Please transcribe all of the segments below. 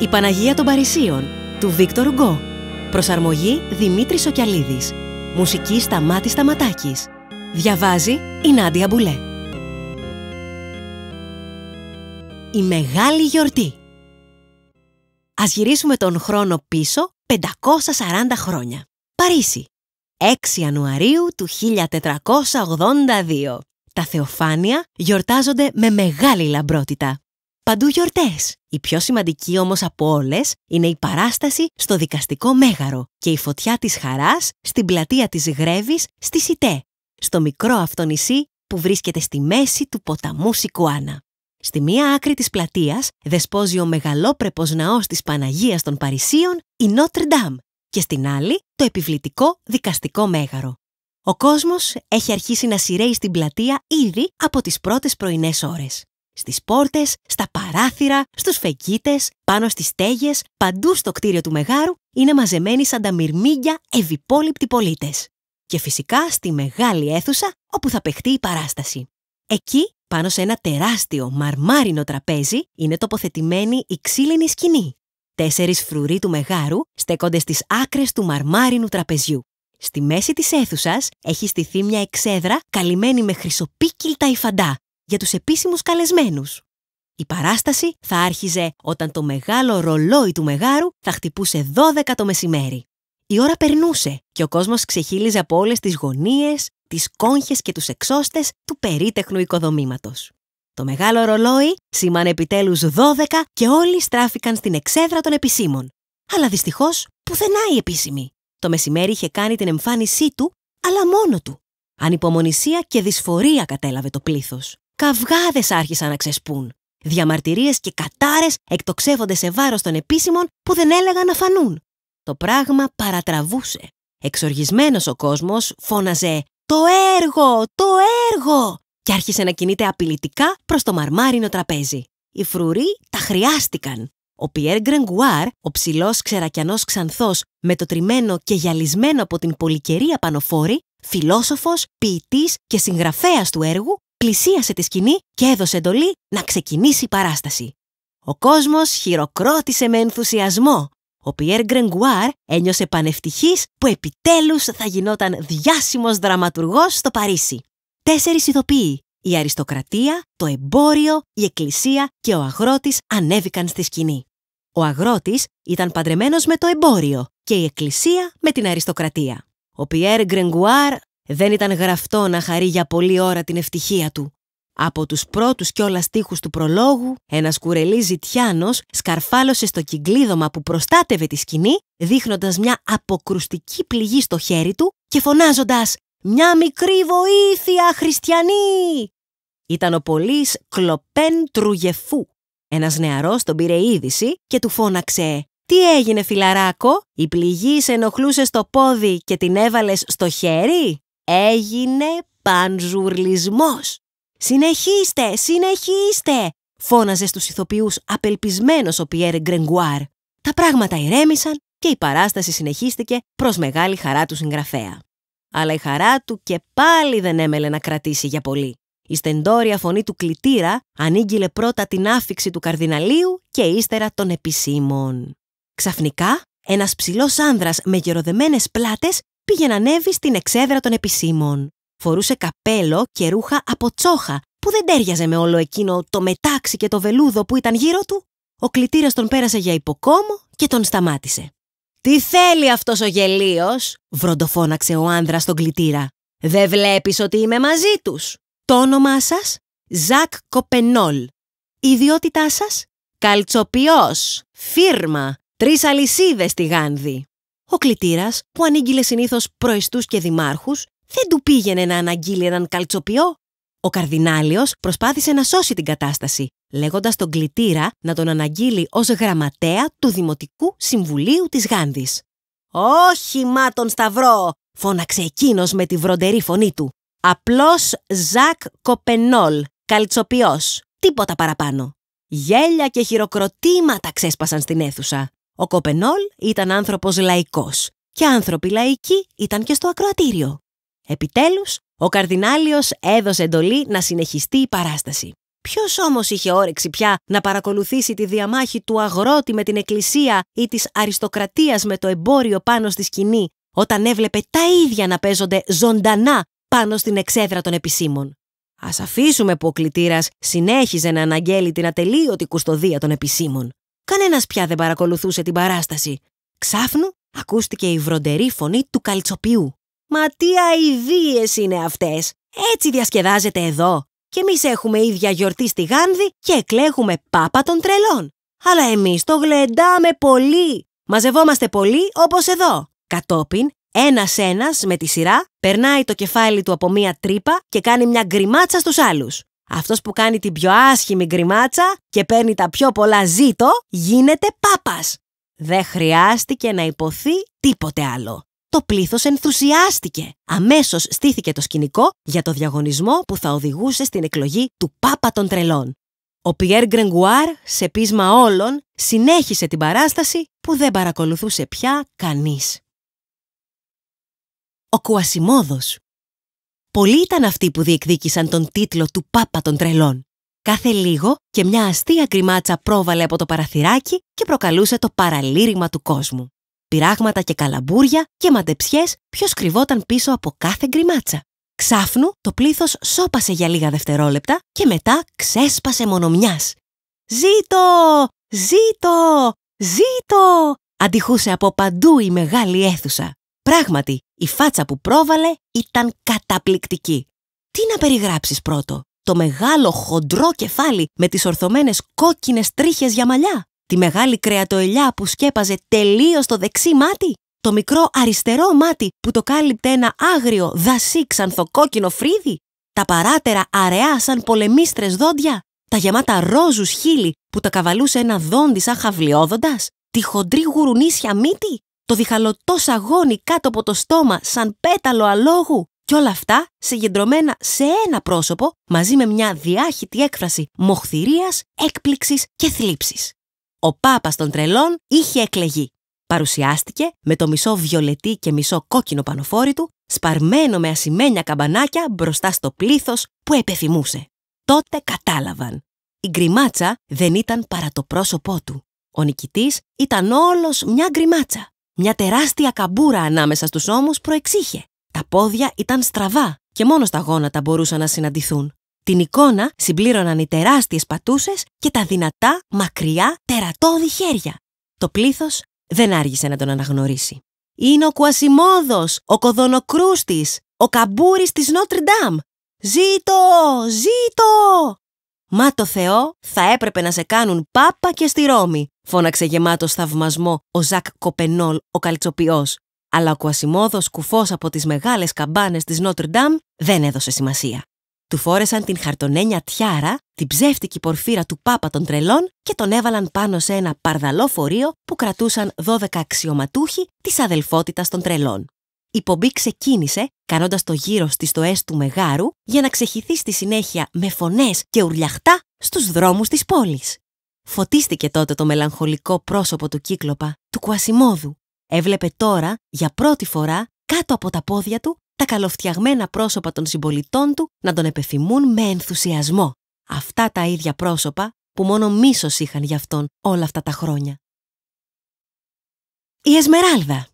Η Παναγία των Παρισίων του Βίκτορ Γκό. Προσαρμογή Δημήτρης Οκιαλίδης. Μουσική Σταμάτη Σταματάκης. Διαβάζει η Νάντια Μπουλέ. Η Μεγάλη Γιορτή. Ας γυρίσουμε τον χρόνο πίσω 540 χρόνια. Παρίσι. 6 Ιανουαρίου του 1482. Τα Θεοφάνια γιορτάζονται με μεγάλη λαμπρότητα παντού γιορτές. Η πιο σημαντική όμως από όλες είναι η παράσταση στο δικαστικό μέγαρο και η φωτιά της χαράς στην πλατεία της Γρέβης στη Σιτέ, στο μικρό αυτό νησί που βρίσκεται στη μέση του ποταμού Σικουάνα. Στη μία άκρη της πλατείας δεσπόζει ο μεγαλόπρεπος ναός της Παναγίας των Παρισίων, η Νότρ Ντάμ, και στην άλλη το επιβλητικό δικαστικό μέγαρο. Ο κόσμος έχει αρχίσει να σειραίει στην πλατεία ήδη από τις πρώτες πρωινές ώρες στις πόρτες, στα παράθυρα, στους φεκίτες, πάνω στις στέγες, παντού στο κτίριο του Μεγάρου είναι μαζεμένοι σαν τα μυρμήγκια ευυπόλοιπτοι πολίτες. Και φυσικά στη μεγάλη αίθουσα όπου θα παιχτεί η παράσταση. Εκεί, πάνω σε ένα τεράστιο μαρμάρινο τραπέζι, είναι τοποθετημένη η ξύλινη σκηνή. Τέσσερις φρουροί του Μεγάρου στέκονται στις άκρες του μαρμάρινου τραπεζιού. Στη μέση της αίθουσας έχει στηθεί μια εξέδρα καλυμμένη με χρυσοπίκυλτα υφαντά, για τους επίσημους καλεσμένους. Η παράσταση θα άρχιζε όταν το μεγάλο ρολόι του μεγάρου θα χτυπούσε 12 το μεσημέρι. Η ώρα περνούσε και ο κόσμος ξεχύλιζε από όλες τις γωνίες, τις κόγχες και τους εξώστες του περίτεχνου οικοδομήματος. Το μεγάλο ρολόι σήμανε επιτέλους 12 και όλοι στράφηκαν στην εξέδρα των επισήμων. Αλλά δυστυχώς πουθενά οι επίσημοι. Το μεσημέρι είχε κάνει την εμφάνισή του, αλλά μόνο του. Ανυπομονησία και δυσφορία κατέλαβε το πλήθος καυγάδες άρχισαν να ξεσπούν. Διαμαρτυρίες και κατάρες εκτοξεύονται σε βάρος των επίσημων που δεν έλεγαν να φανούν. Το πράγμα παρατραβούσε. Εξοργισμένος ο κόσμος φώναζε «Το έργο! Το έργο!» και άρχισε να κινείται απειλητικά προς το μαρμάρινο τραπέζι. Οι φρουροί τα χρειάστηκαν. Ο Πιέρ Γκρενγκουάρ, ο ψηλός ξερακιανός ξανθός, με το και γυαλισμένο από την πολυκαιρία πανοφόρη, φιλόσοφος, ποιητής και συγγραφέας του έργου, πλησίασε τη σκηνή και έδωσε εντολή να ξεκινήσει η παράσταση. Ο κόσμος χειροκρότησε με ενθουσιασμό. Ο Πιέρ Γκρενγκουάρ ένιωσε πανευτυχής που επιτέλους θα γινόταν διάσημος δραματουργός στο Παρίσι. Τέσσερις ηθοποιοί, η αριστοκρατία, το εμπόριο, η εκκλησία και ο αγρότης ανέβηκαν στη σκηνή. Ο αγρότης ήταν παντρεμένος με το εμπόριο και η εκκλησία με την αριστοκρατία. Ο Πιέρ Γκρενγκουάρ δεν ήταν γραφτό να χαρεί για πολλή ώρα την ευτυχία του. Από τους πρώτους κιόλας στίχους του προλόγου, ένας κουρελής ζητιάνος σκαρφάλωσε στο κυκλίδωμα που προστάτευε τη σκηνή, δείχνοντας μια αποκρουστική πληγή στο χέρι του και φωνάζοντας «Μια μικρή βοήθεια, Χριστιανή! Ήταν ο πολύς Κλοπέν Τρουγεφού. Ένας νεαρός τον πήρε είδηση και του φώναξε «Τι έγινε φιλαράκο, η πληγή σε ενοχλούσε στο πόδι και την έβαλες στο χέρι» Έγινε πανζουρλισμός. «Συνεχίστε, συνεχίστε», φώναζε στους ηθοποιούς απελπισμένος ο Πιέρ Γκρενγκουάρ. Τα πράγματα ηρέμησαν και η παράσταση συνεχίστηκε προς μεγάλη χαρά του συγγραφέα. Αλλά η χαρά του και πάλι δεν έμελε να κρατήσει για πολύ. Η στεντόρια φωνή του κλητήρα ανήγγειλε πρώτα την άφηξη του καρδιναλίου και ύστερα των επισήμων. Ξαφνικά, ένας ψηλός άνδρας με γεροδεμένες πλάτες πήγε να ανέβει στην εξέδρα των επισήμων. Φορούσε καπέλο και ρούχα από τσόχα που δεν τέριαζε με όλο εκείνο το μετάξι και το βελούδο που ήταν γύρω του. Ο κλητήρας τον πέρασε για υποκόμο και τον σταμάτησε. «Τι θέλει αυτός ο γελίος» βροντοφώναξε ο άνδρας στον κλητήρα. «Δεν βλέπεις ότι είμαι μαζί τους» Το όνομά σας Ζακ Κοπενόλ. Η ιδιότητά σας καλτσοπιός, φύρμα, τρεις αλυσίδες στη Γάνδη. Ο κλητήρας, που ανήγγειλε συνήθως προϊστούς και δημάρχους, δεν του πήγαινε να αναγγείλει έναν καλτσοποιό. Ο καρδινάλιος προσπάθησε να σώσει την κατάσταση, λέγοντας τον κλητήρα να τον αναγγείλει ως γραμματέα του Δημοτικού Συμβουλίου της Γάνδης. Όχι, μα τον Σταυρό! φώναξε εκείνος με τη βροντερή φωνή του. Απλό Ζακ Κοπενόλ, καλτσοποιός. τίποτα παραπάνω. Γέλια και χειροκροτήματα ξέσπασαν στην αίθουσα. Ο Κοπενόλ ήταν άνθρωπος λαϊκός και άνθρωποι λαϊκοί ήταν και στο ακροατήριο. Επιτέλους, ο Καρδινάλιος έδωσε εντολή να συνεχιστεί η παράσταση. Ποιος όμως είχε όρεξη πια να παρακολουθήσει τη διαμάχη του αγρότη με την εκκλησία ή της αριστοκρατίας με το εμπόριο πάνω στη σκηνή, όταν έβλεπε τα ίδια να παίζονται ζωντανά πάνω στην εξέδρα των επισήμων. Ας αφήσουμε που ο κλητήρας συνέχιζε να αναγγέλει την ατελείωτη κουστοδία των επισήμων. Κανένας πια δεν παρακολουθούσε την παράσταση. Ξάφνου ακούστηκε η βροντερή φωνή του καλτσοπιού. «Μα τι αηδίες είναι αυτές! Έτσι διασκεδάζεται εδώ! Και εμείς έχουμε ίδια γιορτή στη Γάνδη και εκλέγουμε πάπα των τρελών! Αλλά εμείς το γλεντάμε πολύ! Μαζευόμαστε πολύ όπως εδώ! Κατόπιν, ένας-ένας με τη σειρά περνάει το κεφάλι του από μία τρύπα και κάνει μια γκριμάτσα στους άλλους. Αυτός που κάνει την πιο άσχημη γκριμάτσα και παίρνει τα πιο πολλά ζήτο γίνεται πάπας. Δεν χρειάστηκε να υποθεί τίποτε άλλο. Το πλήθος ενθουσιάστηκε. Αμέσως στήθηκε το σκηνικό για το διαγωνισμό που θα οδηγούσε στην εκλογή του Πάπα των Τρελών. Ο Πιέρ Γκρενγκουάρ, σε πείσμα όλων, συνέχισε την παράσταση που δεν παρακολουθούσε πια κανείς. Ο Κουασιμόδος Πολλοί ήταν αυτοί που διεκδίκησαν τον τίτλο του Πάπα των Τρελών. Κάθε λίγο και μια αστεία κρυμάτσα πρόβαλε από το παραθυράκι και προκαλούσε το παραλήρημα του κόσμου. Πειράγματα και καλαμπούρια και μαντεψιές ποιος κρυβόταν πίσω από κάθε γκριμάτσα. Ξάφνου το πλήθος σώπασε για λίγα δευτερόλεπτα και μετά ξέσπασε μονομιάς. «Ζήτω! Ζήτω! Ζήτω!» αντιχούσε από παντού η μεγάλη αίθουσα. Πράγματι, η φάτσα που πρόβαλε ήταν καταπληκτική. Τι να περιγράψεις πρώτο, το μεγάλο χοντρό κεφάλι με τις ορθωμένες κόκκινες τρίχες για μαλλιά, τη μεγάλη κρεατοελιά που σκέπαζε τελείως το δεξί μάτι, το μικρό αριστερό μάτι που το κάλυπτε ένα άγριο δασί ξανθοκόκκινο φρύδι, τα παράτερα αραιά σαν πολεμίστρες δόντια, τα γεμάτα ρόζους χείλη που τα καβαλούσε ένα δόντι σαν τη χοντρή γουρουνίσια μύτη, το διχαλωτός σαγόνι κάτω από το στόμα σαν πέταλο αλόγου και όλα αυτά συγκεντρωμένα σε ένα πρόσωπο μαζί με μια διάχυτη έκφραση μοχθηρίας, έκπληξης και θλίψης. Ο Πάπας των τρελών είχε εκλεγεί. Παρουσιάστηκε με το μισό βιολετή και μισό κόκκινο πανοφόρι του, σπαρμένο με ασημένια καμπανάκια μπροστά στο πλήθος που επεθυμούσε. Τότε κατάλαβαν. Η γκριμάτσα δεν ήταν παρά το πρόσωπό του. Ο νικητής ήταν όλος μια γκριμάτσα. Μια τεράστια καμπούρα ανάμεσα στους ώμους προεξήχε. Τα πόδια ήταν στραβά και μόνο στα γόνατα μπορούσαν να συναντηθούν. Την εικόνα συμπλήρωναν οι τεράστιες πατούσες και τα δυνατά, μακριά, τερατώδη χέρια. Το πλήθος δεν άργησε να τον αναγνωρίσει. «Είναι ο Κουασιμόδος, ο Κοδονοκρούστης, ο Καμπούρης της Νότρινταμ! Ζήτω! Ζήτω!» «Μα το Θεό θα έπρεπε να σε κάνουν πάπα και στη Ρώμη», φώναξε γεμάτος θαυμασμό ο Ζακ Κοπενόλ, ο καλτσοπιός. Αλλά ο Κουασιμόδος, κουφός από τις μεγάλες καμπάνες της Νότρ δεν έδωσε σημασία. Του φόρεσαν την χαρτονένια τιάρα, την ψεύτικη πορφύρα του πάπα των τρελών και τον έβαλαν πάνω σε ένα παρδαλό φορείο που κρατούσαν 12 αξιωματούχοι της αδελφότητας των τρελών η πομπή ξεκίνησε κάνοντας το γύρο στις τοές του Μεγάρου για να ξεχυθεί στη συνέχεια με φωνές και ουρλιαχτά στους δρόμους της πόλης. Φωτίστηκε τότε το μελαγχολικό πρόσωπο του κύκλοπα, του Κουασιμόδου. Έβλεπε τώρα, για πρώτη φορά, κάτω από τα πόδια του, τα καλοφτιαγμένα πρόσωπα των συμπολιτών του να τον επεφημούν με ενθουσιασμό. Αυτά τα ίδια πρόσωπα που μόνο μίσος είχαν για αυτόν όλα αυτά τα χρόνια. Η Εσμεράλδα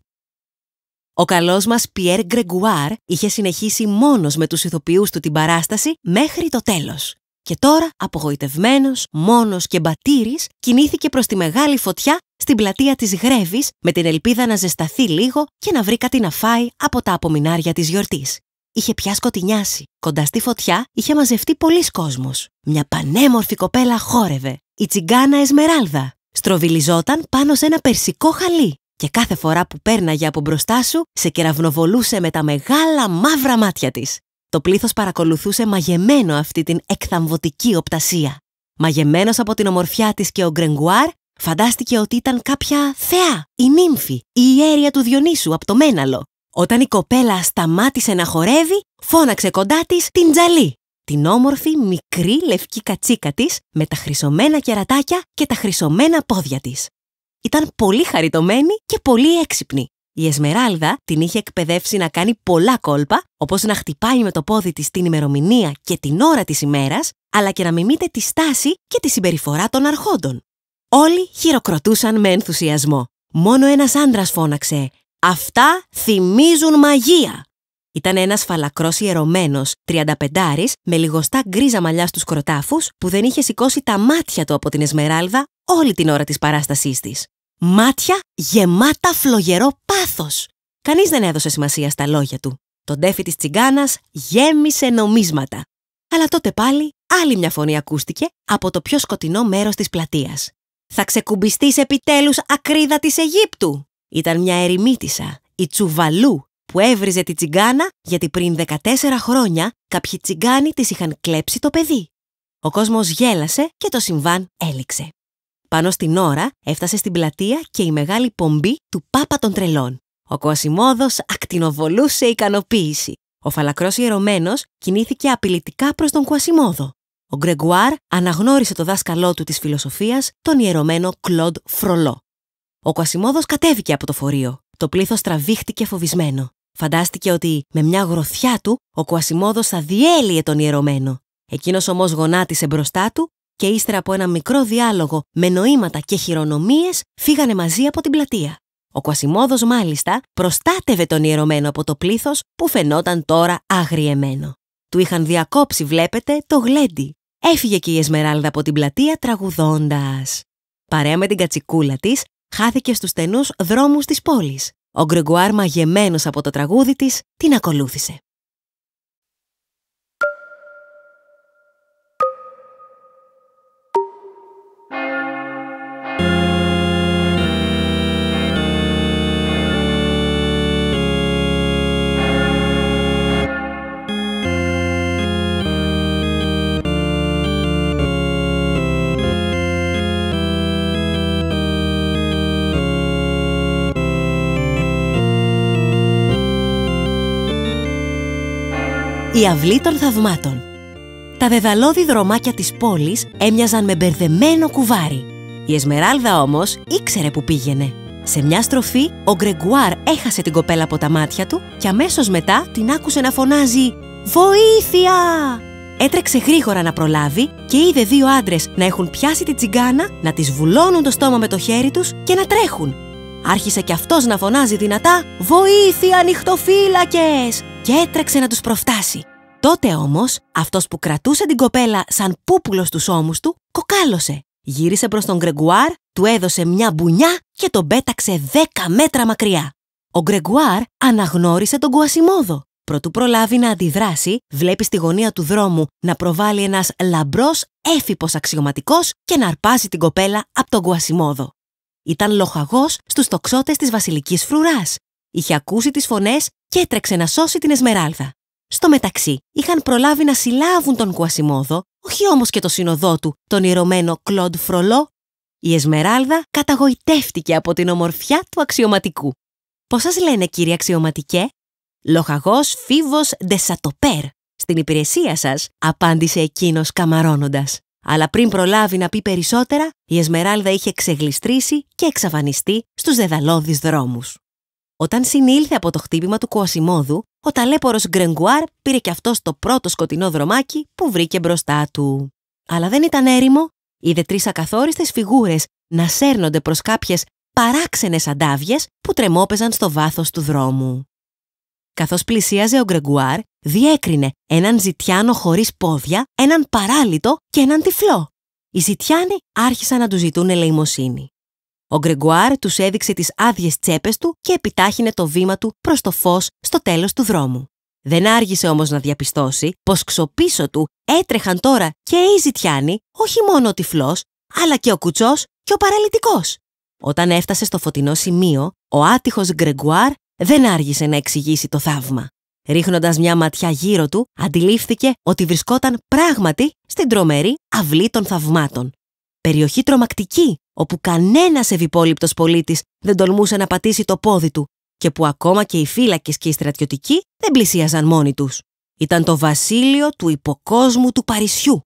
ο καλός μας Πιέρ Γκρεγκουάρ είχε συνεχίσει μόνος με τους ηθοποιούς του την παράσταση μέχρι το τέλος. Και τώρα, απογοητευμένος, μόνος και μπατήρης, κινήθηκε προς τη μεγάλη φωτιά στην πλατεία της Γρέβης με την ελπίδα να ζεσταθεί λίγο και να βρει κάτι να φάει από τα απομινάρια της γιορτής. Είχε πια σκοτεινιάσει. Κοντά στη φωτιά είχε μαζευτεί πολλοί κόσμος. Μια πανέμορφη κοπέλα χόρευε. Η τσιγκάνα Εσμεράλδα. Στροβιλιζόταν πάνω σε ένα περσικό χαλί και κάθε φορά που πέρναγε από μπροστά σου, σε κεραυνοβολούσε με τα μεγάλα μαύρα μάτια της. Το πλήθος παρακολουθούσε μαγεμένο αυτή την εκθαμβωτική οπτασία. Μαγεμένος από την ομορφιά της και ο Γκρενγκουάρ φαντάστηκε ότι ήταν κάποια θεά, η νύμφη, η ιέρια του Διονύσου από το Μέναλο. Όταν η κοπέλα σταμάτησε να χορεύει, φώναξε κοντά της την Τζαλή, την όμορφη μικρή λευκή κατσίκα της με τα χρυσωμένα κερατάκια και τα χρυσωμένα πόδια της ήταν πολύ χαριτωμένη και πολύ έξυπνη. Η Εσμεράλδα την είχε εκπαιδεύσει να κάνει πολλά κόλπα, όπως να χτυπάει με το πόδι της την ημερομηνία και την ώρα της ημέρας, αλλά και να μιμείται τη στάση και τη συμπεριφορά των αρχόντων. Όλοι χειροκροτούσαν με ενθουσιασμό. Μόνο ένας άντρας φώναξε «Αυτά θυμίζουν μαγεία». Ήταν ένας φαλακρός ιερωμένος, τριανταπεντάρης, με λιγοστά γκρίζα μαλλιά στους κροτάφους, που δεν είχε σηκώσει τα μάτια του από την Εσμεράλδα όλη την ώρα της παράστασής της. Μάτια γεμάτα φλογερό πάθος! Κανείς δεν έδωσε σημασία στα λόγια του. Το ντέφι της τσιγκάνας γέμισε νομίσματα. Αλλά τότε πάλι άλλη μια φωνή ακούστηκε από το πιο σκοτεινό μέρος της πλατείας. «Θα ξεκουμπιστείς επιτέλους ακρίδα της Αιγύπτου!» Ήταν μια ερημίτισα, η Τσουβαλού, που έβριζε τη τσιγκάνα γιατί πριν 14 χρόνια κάποιοι τσιγκάνοι της είχαν κλέψει το παιδί. Ο κόσμος γέλασε και το συμβάν έληξε. Πάνω στην ώρα έφτασε στην πλατεία και η μεγάλη πομπή του Πάπα των Τρελών. Ο Κωσιμόδο ακτινοβολούσε ικανοποίηση. Ο φαλακρός ιερωμένος κινήθηκε απειλητικά προς τον Κουασιμόδο. Ο Γκρεγκουάρ αναγνώρισε το δάσκαλό του της φιλοσοφίας, τον ιερωμένο Κλοντ Φρολό. Ο Κουασιμόδος κατέβηκε από το φορείο. Το πλήθος τραβήχτηκε φοβισμένο. Φαντάστηκε ότι με μια γροθιά του ο Κουασιμόδος θα διέλυε τον ιερωμένο. Εκείνος όμως γονάτισε μπροστά του και ύστερα από ένα μικρό διάλογο με νοήματα και χειρονομίες φύγανε μαζί από την πλατεία. Ο Κουασιμόδο, μάλιστα προστάτευε τον ιερωμένο από το πλήθος που φαινόταν τώρα αγριεμένο. Του είχαν διακόψει, βλέπετε, το γλέντι. Έφυγε και η Εσμεράλδα από την πλατεία τραγουδώντας. Παρέα με την κατσικούλα της χάθηκε στους στενούς δρόμους της πόλης. Ο Γκρεγκουάρ μαγεμένος από το τραγούδι της την ακολούθησε. Η αυλή των θαυμάτων. Τα δεδαλώδη δρομάκια της πόλης έμοιαζαν με μπερδεμένο κουβάρι. Η Εσμεράλδα όμως ήξερε που πήγαινε. Σε μια στροφή, ο Γκρεγκουάρ έχασε την κοπέλα από τα μάτια του και αμέσως μετά την άκουσε να φωνάζει «Βοήθεια!». Έτρεξε γρήγορα να προλάβει και είδε δύο άντρες να έχουν πιάσει τη τσιγκάνα, να τη βουλώνουν το στόμα με το χέρι τους και να τρέχουν, άρχισε κι αυτός να φωνάζει δυνατά «Βοήθεια, ανοιχτοφύλακες!» και έτρεξε να τους προφτάσει. Τότε όμως, αυτός που κρατούσε την κοπέλα σαν πούπουλο στους ώμους του, κοκάλωσε. Γύρισε προς τον Γκρεγκουάρ, του έδωσε μια μπουνιά και τον πέταξε δέκα μέτρα μακριά. Ο Γκρεγκουάρ αναγνώρισε τον Κουασιμόδο. Προτού προλάβει να αντιδράσει, βλέπει στη γωνία του δρόμου να προβάλλει ένας λαμπρός, έφυπος αξιωματικός και να αρπάζει την κοπέλα από τον Κουασιμόδο. Ήταν λοχαγός στους τοξότες της βασιλικής φρουράς. Είχε ακούσει τις φωνές και έτρεξε να σώσει την Εσμεράλδα. Στο μεταξύ, είχαν προλάβει να συλλάβουν τον Κουασιμόδο, όχι όμως και το σύνοδό του, τον ηρωμένο Κλοντ Φρολό. Η Εσμεράλδα καταγοητεύτηκε από την ομορφιά του αξιωματικού. Πώς σας λένε κύριε αξιωματικέ? Λοχαγός Φίβος Ντεσατοπέρ». Στην υπηρεσία σας, απάντησε εκείνος καμαρώνοντας αλλά πριν προλάβει να πει περισσότερα, η Εσμεράλδα είχε ξεγλιστρήσει και εξαφανιστεί στους δεδαλώδεις δρόμους. Όταν συνήλθε από το χτύπημα του Κουασιμόδου, ο ταλέπορος Γκρενγκουάρ πήρε και αυτός το πρώτο σκοτεινό δρομάκι που βρήκε μπροστά του. Αλλά δεν ήταν έρημο, είδε τρεις ακαθόριστες φιγούρες να σέρνονται προς κάποιες παράξενες αντάβιες που τρεμόπαιζαν στο βάθος του δρόμου. Καθώς πλησίαζε ο Γκρεγκουάρ, διέκρινε έναν ζητιάνο χωρίς πόδια, έναν παράλυτο και έναν τυφλό. Οι ζητιάνοι άρχισαν να του ζητούν ελεημοσύνη. Ο Γκρεγκουάρ τους έδειξε τις άδειες τσέπες του και επιτάχυνε το βήμα του προς το φως στο τέλος του δρόμου. Δεν άργησε όμως να διαπιστώσει πως ξοπίσω του έτρεχαν τώρα και οι ζητιάνοι, όχι μόνο ο τυφλός, αλλά και ο κουτσός και ο παραλυτικός. Όταν έφτασε στο φωτεινό σημείο, ο άτυχος Γκρεγκουάρ δεν άργησε να εξηγήσει το θαύμα. Ρίχνοντας μια ματιά γύρω του, αντιλήφθηκε ότι βρισκόταν πράγματι στην τρομερή αυλή των θαυμάτων. Περιοχή τρομακτική, όπου κανένας ευυπόληπτος πολίτης δεν τολμούσε να πατήσει το πόδι του και που ακόμα και οι φύλακες και οι στρατιωτικοί δεν πλησίαζαν μόνοι τους. Ήταν το βασίλειο του υποκόσμου του Παρισιού.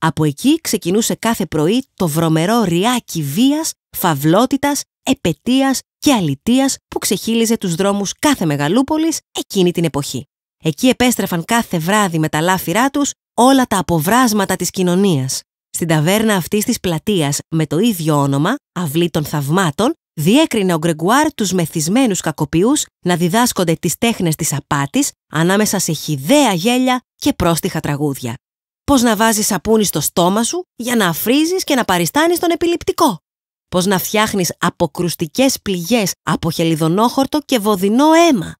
Από εκεί ξεκινούσε κάθε πρωί το βρωμερό ριάκι βίας, φαυλότητας, επαιτίας και αλητείας που ξεχύλιζε τους δρόμους κάθε μεγαλούπολης εκείνη την εποχή. Εκεί επέστρεφαν κάθε βράδυ με τα λάφυρά τους όλα τα αποβράσματα της κοινωνίας. Στην ταβέρνα αυτής της πλατείας με το ίδιο όνομα, Αυλή των Θαυμάτων, διέκρινε ο Γκρεγκουάρ τους μεθυσμένους κακοποιούς να διδάσκονται τις τέχνες της απάτης ανάμεσα σε χιδαία γέλια και πρόστιχα τραγούδια. Πώς να βάζεις σαπούνι στο στόμα σου για να αφρίζεις και να παριστάνεις τον επιληπτικό πώς να φτιάχνεις αποκρουστικές πληγές από χελιδονόχορτο και βοδινό αίμα,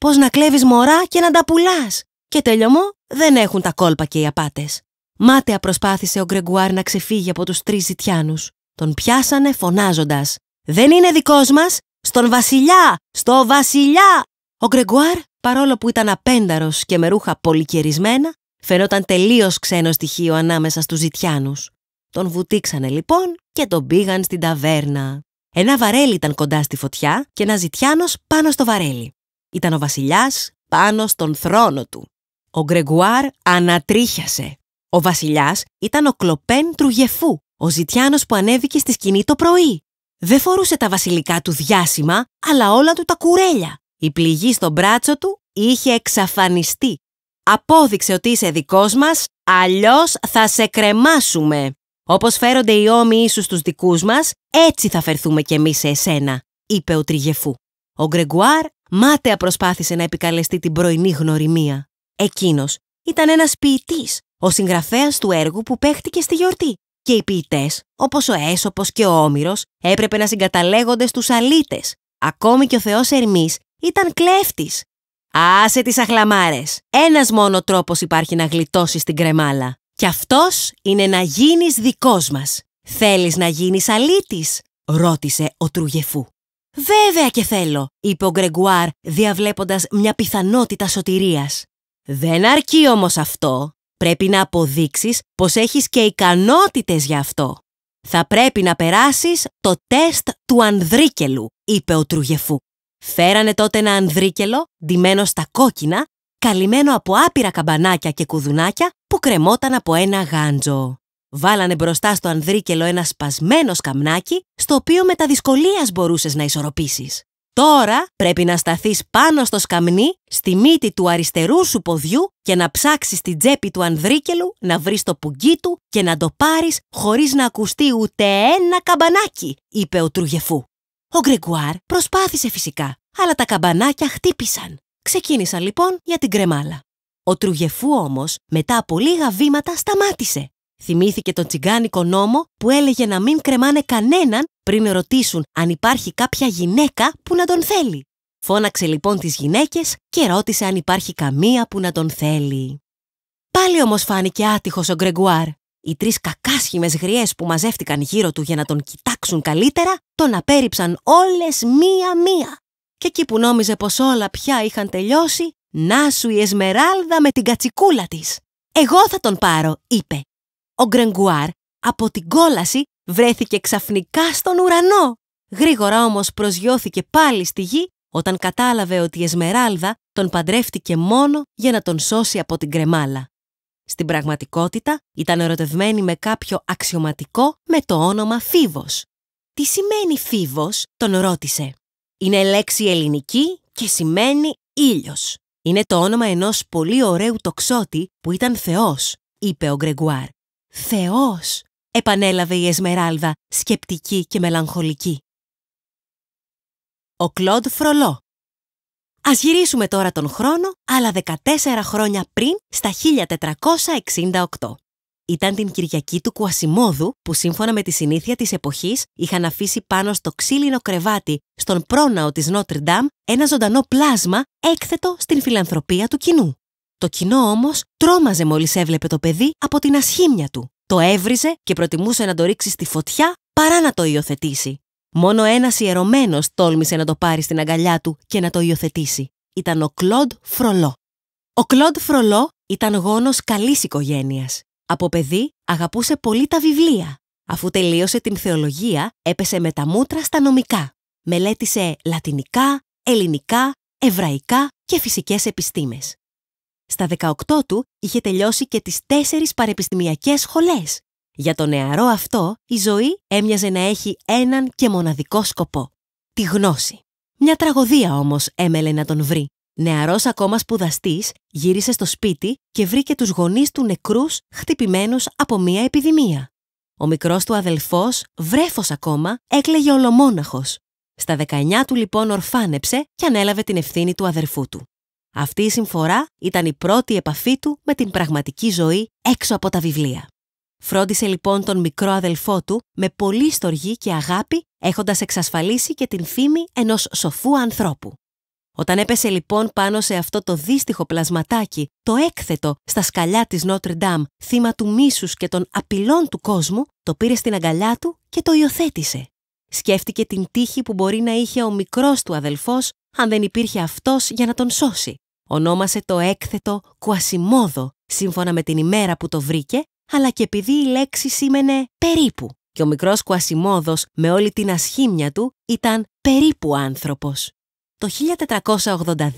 πώς να κλέβεις μωρά και να τα πουλάς! Και τελειωμό δεν έχουν τα κόλπα και οι απάτες. Μάταια προσπάθησε ο Γκρεγκουάρ να ξεφύγει από τους τρεις ζητιάνους. Τον πιάσανε φωνάζοντας «Δεν είναι δικός μας, στον βασιλιά, στο βασιλιά!» Ο Γκρεγκουάρ, παρόλο που ήταν απένταρος και με ρούχα πολυκερισμένα, φαινόταν τελείως ξένο στοιχείο ανάμεσα στους ζητιάνους. Τον βουτήξανε λοιπόν και τον πήγαν στην ταβέρνα. Ένα βαρέλι ήταν κοντά στη φωτιά και ένα ζητιάνος πάνω στο βαρέλι. Ήταν ο βασιλιάς πάνω στον θρόνο του. Ο Γκρεγουάρ ανατρίχιασε. Ο βασιλιάς ήταν ο κλοπέν τρουγεφού, ο ζητιάνος που ανέβηκε στη σκηνή το πρωί. Δεν φορούσε τα βασιλικά του διάσημα, αλλά όλα του τα κουρέλια. Η πληγή στο μπράτσο του είχε εξαφανιστεί. Απόδειξε ότι είσαι δικός μας, αλλιώς θα σε κρεμάσουμε. Όπως φέρονται οι όμοι ίσου στου δικούς μας, έτσι θα φερθούμε κι εμείς σε εσένα, είπε ο Τριγεφού. Ο Γκρεγκουάρ μάταια προσπάθησε να επικαλεστεί την πρωινή γνωριμία. Εκείνος ήταν ένας ποιητής, ο συγγραφέας του έργου που παίχτηκε στη γιορτή. Και οι ποιητές, όπως ο Έσοπο και ο Όμηρος, έπρεπε να συγκαταλέγονται στους αλήτες. Ακόμη και ο Θεός Ερμής ήταν κλέφτης. Άσε τις αχλαμάρες! Ένας μόνο τρόπος υπάρχει να γλιτώσεις την κρεμάλα. Και αυτός είναι να γίνεις δικός μας. Θέλεις να γίνεις αλήτης, ρώτησε ο Τρουγεφού. Βέβαια και θέλω, είπε ο Γκρεγκουάρ, διαβλέποντας μια πιθανότητα σωτηρίας. Δεν αρκεί όμως αυτό. Πρέπει να αποδείξεις πως έχεις και ικανότητες για αυτό. Θα πρέπει να περάσεις το τεστ του ανδρίκελου, είπε ο Τρουγεφού. Φέρανε τότε ένα ανδρίκελο, ντυμένο στα κόκκινα, καλυμμένο από άπειρα καμπανάκια και κουδουνάκια που κρεμόταν από ένα γάντζο. Βάλανε μπροστά στο ανδρίκελο ένα σπασμένο σκαμνάκι, στο οποίο με τα δυσκολίας μπορούσες να ισορροπήσεις. Τώρα πρέπει να σταθείς πάνω στο σκαμνί, στη μύτη του αριστερού σου ποδιού και να ψάξεις την τσέπη του ανδρίκελου, να βρεις το πουγγί του και να το πάρεις χωρίς να ακουστεί ούτε ένα καμπανάκι, είπε ο Τρουγεφού. Ο Γκρεγκουάρ προσπάθησε φυσικά, αλλά τα καμπανάκια χτύπησαν. Ξεκίνησα λοιπόν για την κρεμάλα. Ο Τρουγεφού όμως μετά από λίγα βήματα, σταμάτησε. Θυμήθηκε τον τσιγκάνικο νόμο που έλεγε να μην κρεμάνε κανέναν πριν ρωτήσουν αν υπάρχει κάποια γυναίκα που να τον θέλει. Φώναξε λοιπόν τις γυναίκες και ρώτησε αν υπάρχει καμία που να τον θέλει. Πάλι όμως φάνηκε άτυχος ο Γκρεγκουάρ. Οι τρεις κακάσχημες γριές που μαζεύτηκαν γύρω του για να τον κοιτάξουν καλύτερα, τον απέριψαν όλες μία-μία. Και εκεί που νόμιζε πως όλα πια είχαν τελειώσει, «Να σου η Εσμεράλδα με την κατσικούλα της! Εγώ θα τον πάρω», είπε. Ο Γκρενγκουάρ από την κόλαση βρέθηκε ξαφνικά στον ουρανό. Γρήγορα όμως προσγειώθηκε πάλι στη γη όταν κατάλαβε ότι η Εσμεράλδα τον παντρεύτηκε μόνο για να τον σώσει από την κρεμάλα. Στην πραγματικότητα ήταν ερωτευμένη με κάποιο αξιωματικό με το όνομα Φίβος. «Τι σημαίνει Φίβος» τον ρώτησε. «Είναι λέξη ελληνική και σημαίνει ήλιος. Είναι το όνομα ενός πολύ ωραίου τοξότη που ήταν Θεός, είπε ο Γκρεγκουάρ. Θεός, επανέλαβε η Εσμεράλδα, σκεπτική και μελαγχολική. Ο Κλοντ Φρολό Ας γυρίσουμε τώρα τον χρόνο, αλλά 14 χρόνια πριν, στα 1468 ήταν την Κυριακή του Κουασιμόδου, που σύμφωνα με τη συνήθεια της εποχής είχαν αφήσει πάνω στο ξύλινο κρεβάτι στον πρόναο της Νότρι Ντάμ ένα ζωντανό πλάσμα έκθετο στην φιλανθρωπία του κοινού. Το κοινό όμως τρόμαζε μόλις έβλεπε το παιδί από την ασχήμια του. Το έβριζε και προτιμούσε να το ρίξει στη φωτιά παρά να το υιοθετήσει. Μόνο ένας ιερωμένος τόλμησε να το πάρει στην αγκαλιά του και να το υιοθετήσει. Ήταν ο Κλοντ Φρολό. Ο Κλοντ Φρολό ήταν γόνος καλής οικογένειας. Από παιδί αγαπούσε πολύ τα βιβλία. Αφού τελείωσε την θεολογία, έπεσε με τα μούτρα στα νομικά. Μελέτησε λατινικά, ελληνικά, εβραϊκά και φυσικές επιστήμες. Στα 18 του είχε τελειώσει και τις τέσσερις παρεπιστημιακές σχολές. Για τον νεαρό αυτό, η ζωή έμοιαζε να έχει έναν και μοναδικό σκοπό. Τη γνώση. Μια τραγωδία όμως έμελε να τον βρει νεαρός ακόμα σπουδαστής γύρισε στο σπίτι και βρήκε τους γονείς του νεκρούς χτυπημένους από μία επιδημία. Ο μικρός του αδελφός, βρέφος ακόμα, έκλαιγε ολομόναχος. Στα 19 του λοιπόν ορφάνεψε και ανέλαβε την ευθύνη του αδερφού του. Αυτή η συμφορά ήταν η πρώτη επαφή του με την πραγματική ζωή έξω από τα βιβλία. Φρόντισε λοιπόν τον μικρό αδελφό του με πολύ στοργή και αγάπη, έχοντας εξασφαλίσει και την φήμη ενός σοφού ανθρώπου. Όταν έπεσε λοιπόν πάνω σε αυτό το δύστιχο πλασματάκι, το έκθετο στα σκαλιά της Νότρε Ντάμ, θύμα του μίσους και των απειλών του κόσμου, το πήρε στην αγκαλιά του και το υιοθέτησε. Σκέφτηκε την τύχη που μπορεί να είχε ο μικρός του αδελφός αν δεν υπήρχε αυτός για να τον σώσει. Ονόμασε το έκθετο κουασιμόδο, σύμφωνα με την ημέρα που το βρήκε, αλλά και επειδή η λέξη σήμαινε περίπου. Και ο μικρός κουασιμόδος με όλη την ασχήμια του ήταν περίπου άνθρωπος. Το 1482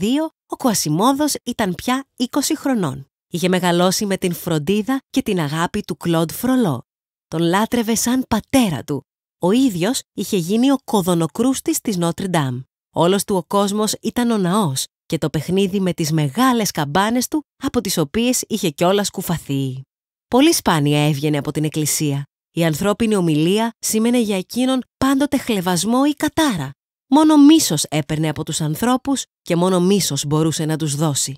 ο Κουασιμόδος ήταν πια 20 χρονών. Είχε μεγαλώσει με την φροντίδα και την αγάπη του Κλοντ Φρολό. Τον λάτρευε σαν πατέρα του. Ο ίδιος είχε γίνει ο κοδονοκρούστης της Νότρι Ντάμ. Όλος του ο κόσμος ήταν ο ναός και το παιχνίδι με τις μεγάλες καμπάνες του από τις οποίες είχε κιόλας κουφαθεί. Πολύ σπάνια έβγαινε από την εκκλησία. Η ανθρώπινη ομιλία σήμαινε για εκείνον πάντοτε χλεβασμό ή κατάρα Μόνο μίσος έπαιρνε από τους ανθρώπους και μόνο μίσος μπορούσε να τους δώσει.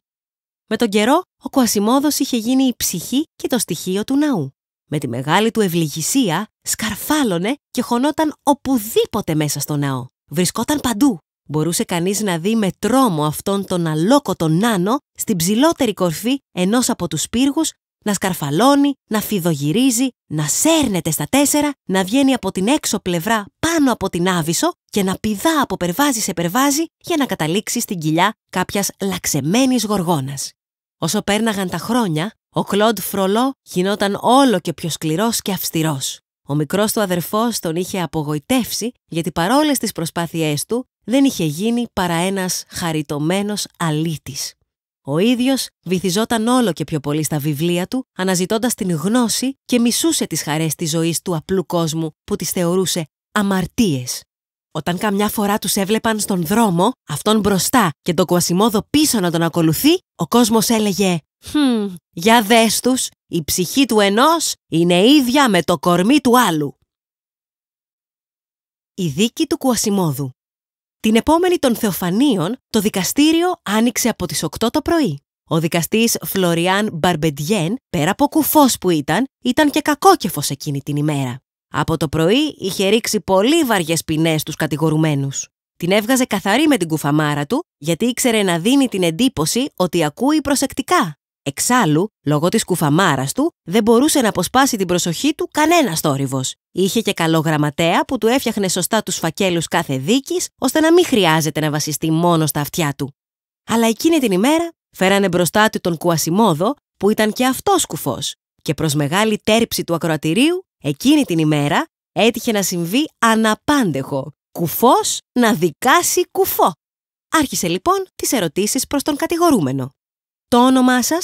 Με τον καιρό, ο Κουασιμόδος είχε γίνει η ψυχή και το στοιχείο του ναού. Με τη μεγάλη του ευληγησία, σκαρφάλωνε και χωνόταν οπουδήποτε μέσα στο ναό. Βρισκόταν παντού. Μπορούσε κανείς να δει με τρόμο αυτόν τον αλόκοτο νάνο στην ψηλότερη κορφή ενός από τους πύργους να σκαρφαλώνει, να φιδογυρίζει, να σέρνεται στα τέσσερα, να βγαίνει από την έξω πλευρά πάνω από την άβυσο και να πηδά από περβάζι σε περβάζει για να καταλήξει στην κοιλιά κάποιας λαξεμένης γοργόνας. Όσο πέρναγαν τα χρόνια, ο Κλοντ Φρολό γινόταν όλο και πιο σκληρός και αυστηρός. Ο μικρός του αδερφός τον είχε απογοητεύσει γιατί παρόλες τις προσπάθειές του δεν είχε γίνει παρά ένας χαριτωμένος αλήτης. Ο ίδιος βυθιζόταν όλο και πιο πολύ στα βιβλία του, αναζητώντας την γνώση και μισούσε τις χαρές της ζωής του απλού κόσμου που τις θεωρούσε αμαρτίες. Όταν καμιά φορά τους έβλεπαν στον δρόμο, αυτόν μπροστά και τον Κουασιμόδο πίσω να τον ακολουθεί, ο κόσμος έλεγε «Χμ, για δες η ψυχή του ενός είναι ίδια με το κορμί του άλλου». Η δίκη του Κουασιμόδου την επόμενη των Θεοφανίων, το δικαστήριο άνοιξε από τις 8 το πρωί. Ο δικαστής Φλωριάν Μπαρμπεντιέν, πέρα από κουφός που ήταν, ήταν και κακόκεφος εκείνη την ημέρα. Από το πρωί είχε ρίξει πολύ βαριές ποινές στους κατηγορουμένους. Την έβγαζε καθαρή με την κουφαμάρα του, γιατί ήξερε να δίνει την εντύπωση ότι ακούει προσεκτικά Εξάλλου, λόγω της κουφαμάρας του, δεν μπορούσε να αποσπάσει την προσοχή του κανένας θόρυβος. Είχε και καλό γραμματέα που του έφτιαχνε σωστά τους φακέλους κάθε δίκης, ώστε να μην χρειάζεται να βασιστεί μόνο στα αυτιά του. Αλλά εκείνη την ημέρα φέρανε μπροστά του τον Κουασιμόδο, που ήταν και αυτός κουφός. Και προς μεγάλη τέρψη του ακροατηρίου, εκείνη την ημέρα έτυχε να συμβεί αναπάντεχο. Κουφός να δικάσει κουφό. Άρχισε λοιπόν τις ερωτήσεις προς τον κατηγορούμενο. Το όνομά σας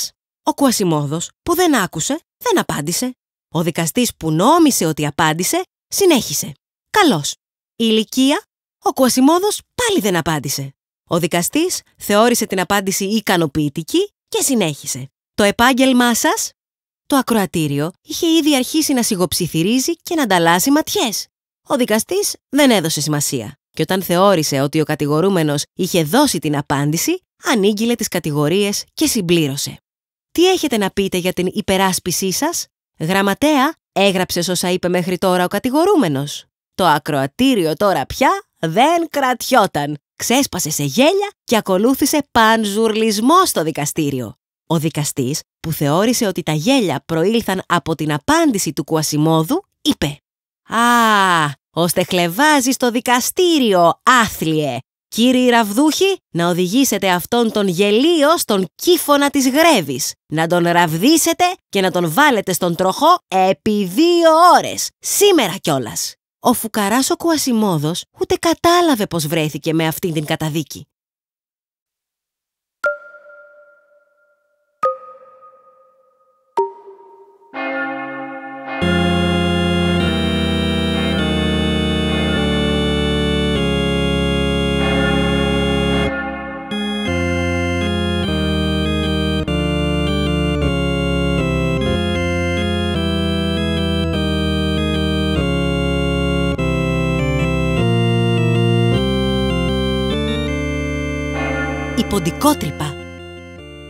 Ο Κουασιμόδος που δεν άκουσε, δεν απάντησε. Ο δικαστής που νόμισε ότι απάντησε, συνέχισε. Καλώς. Η ηλικία? Ο κουασιμόδος πάλι δεν απάντησε. Ο δικαστής θεώρησε την απάντηση ικανοποιητική και συνέχισε. Το επάγγελμά σας: Το ακροατήριο είχε ήδη αρχίσει να σιγοψιθυρίζει και να ανταλλάσσει ματιές. Ο δικαστής δεν έδωσε σημασία. Και όταν θεώρησε ότι ο κατηγορούμενος είχε δώσει την απάντηση, ανήγγειλε τις κατηγορίες και συμπλήρωσε. Τι έχετε να πείτε για την υπεράσπισή σας? Γραμματέα, έγραψες όσα είπε μέχρι τώρα ο κατηγορούμενος. Το ακροατήριο τώρα πια δεν κρατιόταν. Ξέσπασε σε γέλια και ακολούθησε πανζουρλισμό στο δικαστήριο. Ο δικαστής, που θεώρησε ότι τα γέλια προήλθαν από την απάντηση του Κουασιμόδου, είπε «Α, ώστε χλεβάζεις το δικαστήριο, άθλιε! Κύριοι ραβδούχοι, να οδηγήσετε αυτόν τον γελίο στον κύφωνα της γρέβης, να τον ραβδίσετε και να τον βάλετε στον τροχό επί δύο ώρες, σήμερα κιόλας. Ο φουκαράς ο Κουασιμόδος ούτε κατάλαβε πως βρέθηκε με αυτήν την καταδίκη. ποντικότρυπα.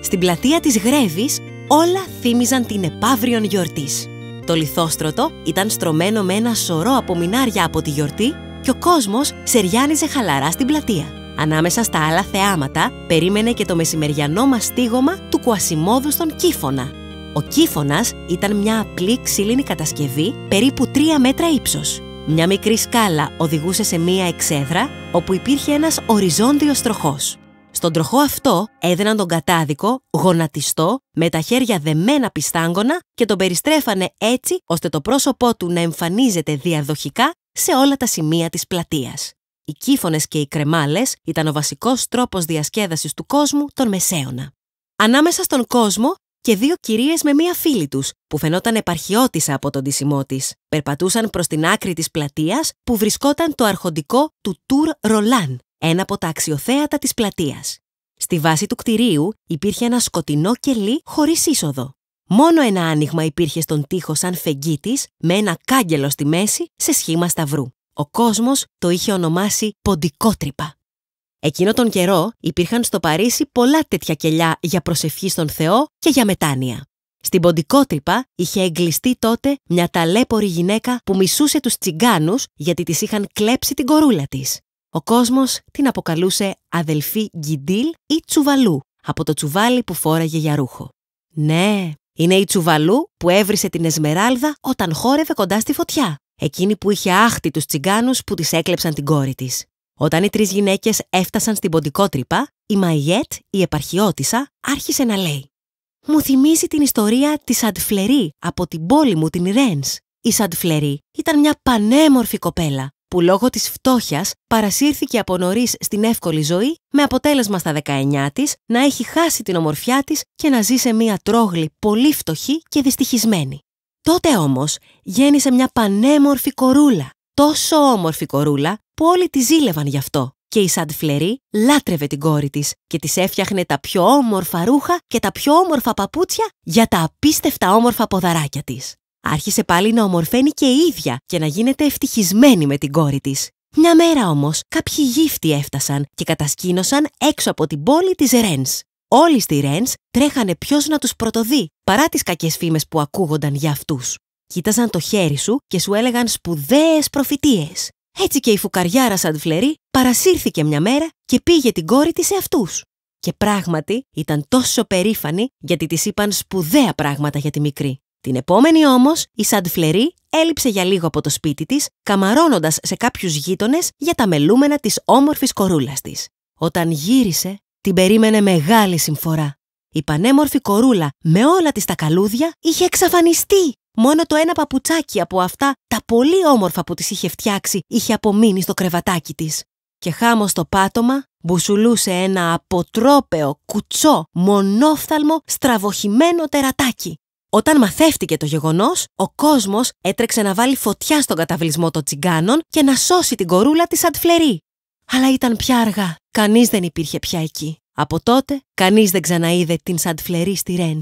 Στην πλατεία της Γρέβης όλα θύμιζαν την επαύριον γιορτής. Το λιθόστρωτο ήταν στρωμένο με ένα σωρό από μινάρια από τη γιορτή και ο κόσμος σεριάνιζε χαλαρά στην πλατεία. Ανάμεσα στα άλλα θεάματα περίμενε και το μεσημεριανό μαστίγωμα του κουασιμόδου στον Κύφωνα. Ο Κύφωνας ήταν μια απλή ξύλινη κατασκευή περίπου 3 μέτρα ύψος. Μια μικρή σκάλα οδηγούσε σε μία εξέδρα όπου υπήρχε ένας οριζόντιος τροχός. Στον τροχό αυτό έδαιναν τον κατάδικο, γονατιστό, με τα χέρια δεμένα πιστάγκονα και τον περιστρέφανε έτσι ώστε το πρόσωπό του να εμφανίζεται διαδοχικά σε όλα τα σημεία της πλατείας. Οι κύφωνες και οι κρεμάλες ήταν ο βασικός τρόπος διασκέδασης του κόσμου τον Μεσαίωνα. Ανάμεσα στον κόσμο και δύο κυρίες με μία φίλη τους, που φαινόταν επαρχιώτησα από τον τισιμό της, περπατούσαν προς την άκρη της πλατείας που βρισκόταν το αρχοντικό του Τουρ Ρολάν, ένα από τα αξιοθέατα της πλατείας. Στη βάση του κτηρίου υπήρχε ένα σκοτεινό κελί χωρίς είσοδο. Μόνο ένα άνοιγμα υπήρχε στον τοίχο σαν φεγγίτης, με ένα κάγκελο στη μέση σε σχήμα σταυρού. Ο κόσμος το είχε ονομάσει ποντικότρυπα. Εκείνο τον καιρό υπήρχαν στο Παρίσι πολλά τέτοια κελιά για προσευχή στον Θεό και για μετάνοια. Στην ποντικότρυπα είχε εγκλειστεί τότε μια ταλέπορη γυναίκα που μισούσε τους τσιγκάνους γιατί της είχαν κλέψει την κορούλα της. Ο κόσμος την αποκαλούσε αδελφή Γκιντήλ ή Τσουβαλού, από το τσουβάλι που φόραγε για ρούχο. Ναι, είναι η Τσουβαλού που έβρισε την Εσμεράλδα όταν χόρευε κοντά στη φωτιά, εκείνη που είχε άχτη τους τσιγκάνους που της έκλεψαν την κόρη της. Όταν οι τρεις γυναίκες έφτασαν στην ποντικότρυπα, η Μαϊέτ, η επαρχιώτησα, άρχισε να λέει «Μου θυμίζει την ιστορία της Αντφλερή από την πόλη μου την Ρένς. Η Σαντφλερή ήταν μια πανέμορφη κοπέλα που λόγω της φτώχειας παρασύρθηκε από νωρίς στην εύκολη ζωή, με αποτέλεσμα στα 19 της να έχει χάσει την ομορφιά της και να ζει σε μια τρόγλη πολύ φτωχή και δυστυχισμένη. Τότε όμως γέννησε μια πανέμορφη κορούλα, τόσο όμορφη κορούλα που όλοι τη ζήλευαν γι' αυτό. Και η Σαντφλερή λάτρευε την κόρη της και της έφτιαχνε τα πιο όμορφα ρούχα και τα πιο όμορφα παπούτσια για τα απίστευτα όμορφα ποδαράκια της. Άρχισε πάλι να ομορφαίνει και η ίδια και να γίνεται ευτυχισμένη με την κόρη της. Μια μέρα όμως κάποιοι γύφτοι έφτασαν και κατασκήνωσαν έξω από την πόλη της Ρένς. Όλοι στη Ρένς τρέχανε ποιος να τους πρωτοδεί, παρά τις κακές φήμες που ακούγονταν για αυτούς. Κοίταζαν το χέρι σου και σου έλεγαν σπουδαίες προφητείες. Έτσι και η φουκαριάρα Φλερή παρασύρθηκε μια μέρα και πήγε την κόρη της σε αυτούς. Και πράγματι ήταν τόσο περήφανη γιατί της είπαν σπουδαία πράγματα για τη μικρή. Την επόμενη όμως, η Σαντφλερή έλειψε για λίγο από το σπίτι της, καμαρώνοντας σε κάποιους γείτονες για τα μελούμενα της όμορφης κορούλας της. Όταν γύρισε, την περίμενε μεγάλη συμφορά. Η πανέμορφη κορούλα με όλα της τα καλούδια είχε εξαφανιστεί. Μόνο το ένα παπουτσάκι από αυτά, τα πολύ όμορφα που της είχε φτιάξει, είχε απομείνει στο κρεβατάκι της. Και χάμω στο πάτωμα μπουσουλούσε ένα αποτρόπαιο, κουτσό, μονόφθαλμο, στραβοχημένο τερατάκι. Όταν μαθεύτηκε το γεγονός, ο κόσμος έτρεξε να βάλει φωτιά στον καταβλισμό των τσιγκάνων και να σώσει την κορούλα της Αντφλερή. Αλλά ήταν πια αργά. Κανείς δεν υπήρχε πια εκεί. Από τότε, κανείς δεν ξαναείδε την Σαντφλερή στη Ρεν.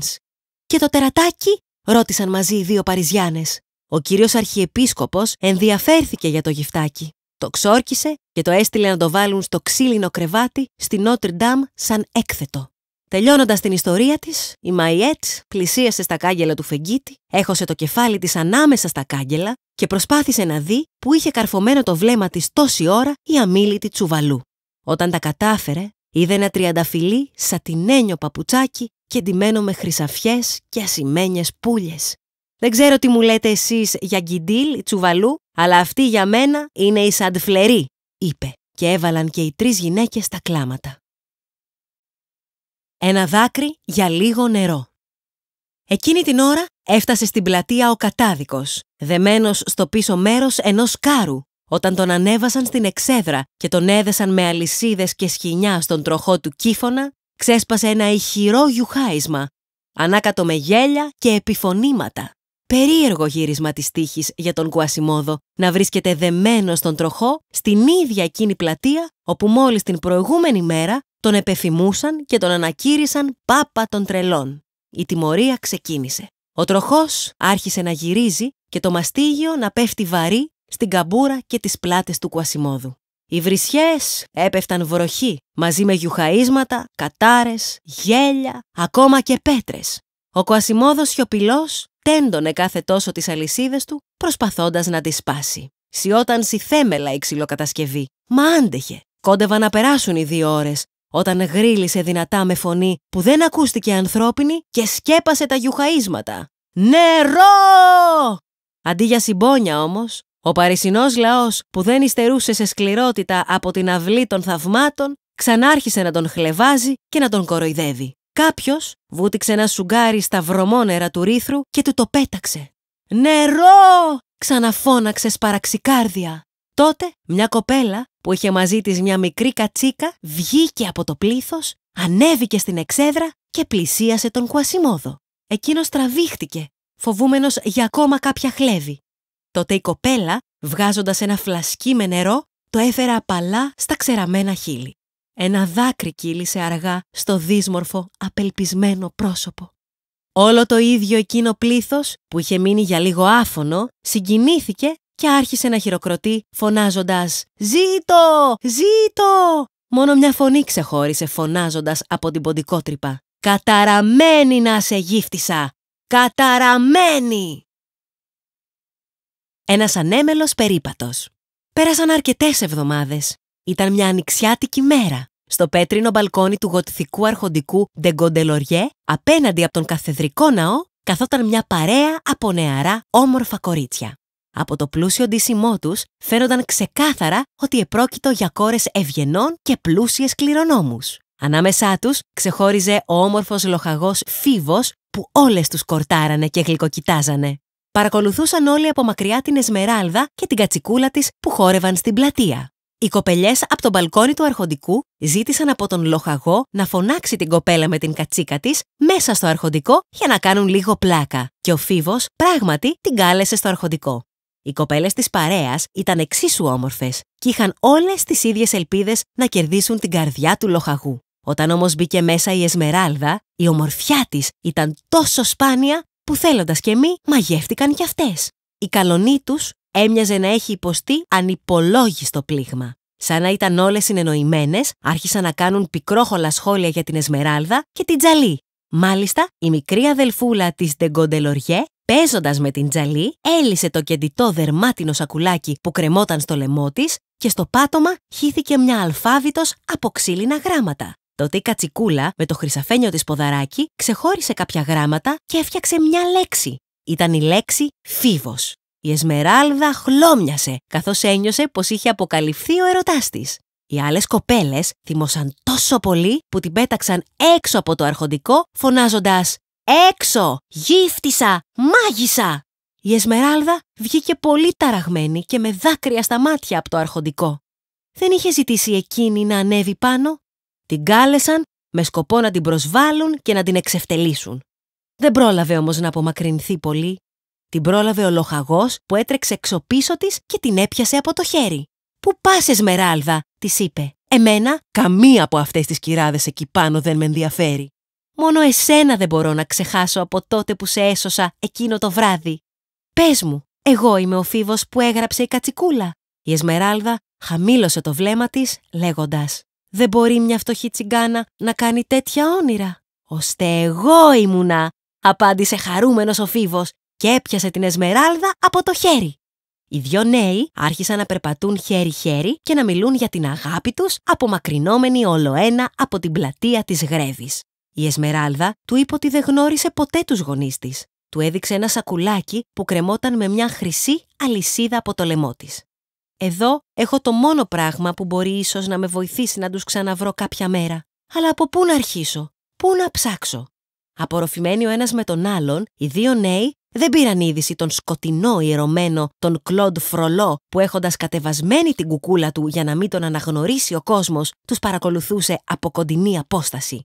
Και το τερατάκι, ρώτησαν μαζί οι δύο Παριζιάνες. Ο κύριος Αρχιεπίσκοπος ενδιαφέρθηκε για το γυφτάκι. Το ξόρκισε και το έστειλε να το βάλουν στο ξύλινο κρεβάτι στη Νότρ Ντάμ σαν έκθετο. Τελειώνοντας την ιστορία της, η Μαϊέτ πλησίασε στα κάγκελα του φεγγίτη, έχωσε το κεφάλι της ανάμεσα στα κάγκελα και προσπάθησε να δει που είχε καρφωμένο το βλέμμα της τόση ώρα η αμήλυτη τσουβαλού. Όταν τα κατάφερε, είδε ένα τριανταφυλλί σατινένιο παπουτσάκι και ντυμένο με χρυσαφιές και ασημένιες πουλιε. Δεν ξέρω τι μου λέτε εσείς για γκιντήλ ή τσουβαλού, αλλά αυτή για μένα είναι η σαντφλερή, είπε, και έβαλαν και οι τρεις γυναίκες τα κλάματα. Ένα δάκρυ για λίγο νερό. Εκείνη την ώρα έφτασε στην πλατεία ο κατάδικος, δεμένος στο πίσω μέρος ενός κάρου, όταν τον ανέβασαν στην εξέδρα και τον έδεσαν με αλυσίδες και σχοινιά στον τροχό του κύφωνα, ξέσπασε ένα ηχηρό γιουχάισμα, ανάκατο με γέλια και επιφωνήματα. Περίεργο γύρισμα της τύχης για τον Κουασιμόδο να βρίσκεται δεμένος στον τροχό στην ίδια εκείνη πλατεία όπου μόλις την προηγούμενη μέρα τον επεφημούσαν και τον ανακήρυσαν πάπα των τρελών. Η τιμωρία ξεκίνησε. Ο τροχός άρχισε να γυρίζει και το μαστίγιο να πέφτει βαρύ στην καμπούρα και τις πλάτες του Κουασιμόδου. Οι βρισιές έπεφταν βροχή, μαζί με γιουχαΐσματα, κατάρες, γέλια, ακόμα και πέτρες. Ο Κουασιμόδος σιωπηλός τέντωνε κάθε τόσο τις αλυσίδες του, προσπαθώντας να τις σπάσει. Σιώταν σιθέμελα θέμελα η ξυλοκατασκευή, μα άντεχε. Κόντευαν να περάσουν οι δύο ώρες, όταν γρίλησε δυνατά με φωνή που δεν ακούστηκε ανθρώπινη και σκέπασε τα γιουχαΐσματα. «Νερό!» Αντί για συμπόνια όμως, ο παρισινός λαός που δεν υστερούσε σε σκληρότητα από την αυλή των θαυμάτων, ξανάρχισε να τον χλεβάζει και να τον κοροϊδεύει. Κάποιος βούτηξε ένα σουγκάρι στα βρωμόνερα του ρήθρου και του το πέταξε. «Νερό!» ξαναφώναξε σπαραξικάρδια. Τότε μια κοπέλα που είχε μαζί της μια μικρή κατσίκα βγήκε από το πλήθος, ανέβηκε στην εξέδρα και πλησίασε τον Κουασιμόδο. Εκείνος τραβήχτηκε, φοβούμενος για ακόμα κάποια χλέβη. Τότε η κοπέλα, βγάζοντας ένα φλασκί με νερό, το έφερε απαλά στα ξεραμένα χείλη. Ένα δάκρυ κύλησε αργά στο δύσμορφο, απελπισμένο πρόσωπο. Όλο το ίδιο εκείνο πλήθος, που είχε μείνει για λίγο άφωνο, συγκινήθηκε και άρχισε να χειροκροτεί φωνάζοντας «Ζήτω! Ζήτω!» Μόνο μια φωνή ξεχώρισε φωνάζοντας από την ποντικότρυπα «Καταραμένη να σε γύφτισα! Καταραμένη!» Ένας ανέμελος περίπατος. Πέρασαν αρκετές εβδομάδες. Ήταν μια ανοιξιάτικη μέρα. Στο πέτρινο μπαλκόνι του γοτθικού αρχοντικού Ντεγκοντελοριέ, απέναντι από τον καθεδρικό ναό, καθόταν μια παρέα από νεαρά όμορφα κορίτσια. Από το πλούσιο ντύσιμό τους φαίνονταν ξεκάθαρα ότι επρόκειτο για κόρες ευγενών και πλούσιες κληρονόμους. Ανάμεσά τους ξεχώριζε ο όμορφος λοχαγός Φίβος που όλες τους κορτάρανε και γλυκοκοιτάζανε. Παρακολουθούσαν όλοι από μακριά την Εσμεράλδα και την κατσικούλα της που χόρευαν στην πλατεία. Οι κοπελιές από τον μπαλκόνι του Αρχοντικού ζήτησαν από τον λοχαγό να φωνάξει την κοπέλα με την κατσίκα της μέσα στο Αρχοντικό για να κάνουν λίγο πλάκα, και ο Φίβος πράγματι την κάλεσε στο Αρχοντικό. Οι κοπέλες της παρέας ήταν εξίσου όμορφες και είχαν όλες τις ίδιες ελπίδες να κερδίσουν την καρδιά του λοχαγού. Όταν όμως μπήκε μέσα η Εσμεράλδα, η ομορφιά της ήταν τόσο σπάνια που θέλοντας και μη μαγεύτηκαν κι αυτές. Η καλονή τους έμοιαζε να έχει υποστεί ανυπολόγιστο πλήγμα. Σαν να ήταν όλες συνεννοημένες, άρχισαν να κάνουν πικρόχολα σχόλια για την Εσμεράλδα και την Τζαλή. Μάλιστα, η μικρή αδελφούλα της Ντεγκοντελοριέ Παίζοντας με την τζαλή, έλυσε το κεντητό δερμάτινο σακουλάκι που κρεμόταν στο λαιμό της και στο πάτωμα χύθηκε μια αλφάβητος από ξύλινα γράμματα. Τότε η κατσικούλα με το χρυσαφένιο της ποδαράκι ξεχώρισε κάποια γράμματα και έφτιαξε μια λέξη. Ήταν η λέξη «φίβος». Η Εσμεράλδα χλώμιασε, καθώς ένιωσε πως είχε αποκαλυφθεί ο ερωτάς της. Οι άλλες κοπέλες θυμώσαν τόσο πολύ που την πέταξαν έξω από το αρχοντικό, φωνάζοντας έξω! Γύφτησα! Μάγισσα! Η Εσμεράλδα βγήκε πολύ ταραγμένη και με δάκρυα στα μάτια από το αρχοντικό. Δεν είχε ζητήσει εκείνη να ανέβει πάνω. Την κάλεσαν με σκοπό να την προσβάλλουν και να την εξευτελίσουν. Δεν πρόλαβε όμως να απομακρυνθεί πολύ. Την πρόλαβε ο λοχαγός που έτρεξε εξωπίσω της και την έπιασε από το χέρι. «Πού πας Εσμεράλδα» της είπε. «Εμένα καμία από αυτές τις κυράδες εκεί πάνω δεν με ενδιαφέρει». Μόνο εσένα δεν μπορώ να ξεχάσω από τότε που σε έσωσα εκείνο το βράδυ. Πες μου, εγώ είμαι ο φίβος που έγραψε η κατσικούλα. Η Εσμεράλδα χαμήλωσε το βλέμμα της, λέγοντας «Δεν μπορεί μια φτωχή τσιγκάνα να κάνει τέτοια όνειρα». «Ωστε εγώ ήμουνα», απάντησε χαρούμενος ο φίβος και έπιασε την Εσμεράλδα από το χέρι. Οι δυο νέοι άρχισαν να περπατούν χέρι-χέρι και να μιλούν για την αγάπη τους απομακρυνόμενοι όλο ένα από την πλατεία της Γρέβης. Η Εσμεράλδα του είπε ότι δεν γνώρισε ποτέ τους γονείς της. Του έδειξε ένα σακουλάκι που κρεμόταν με μια χρυσή αλυσίδα από το λαιμό της. Εδώ έχω το μόνο πράγμα που μπορεί ίσως να με βοηθήσει να τους ξαναβρω κάποια μέρα. Αλλά από πού να αρχίσω, πού να ψάξω. Απορροφημένοι ο ένας με τον άλλον, οι δύο νέοι δεν πήραν είδηση τον σκοτεινό ιερωμένο τον Κλοντ Φρολό που έχοντας κατεβασμένη την κουκούλα του για να μην τον αναγνωρίσει ο κόσμος, τους παρακολουθούσε από κοντινή απόσταση.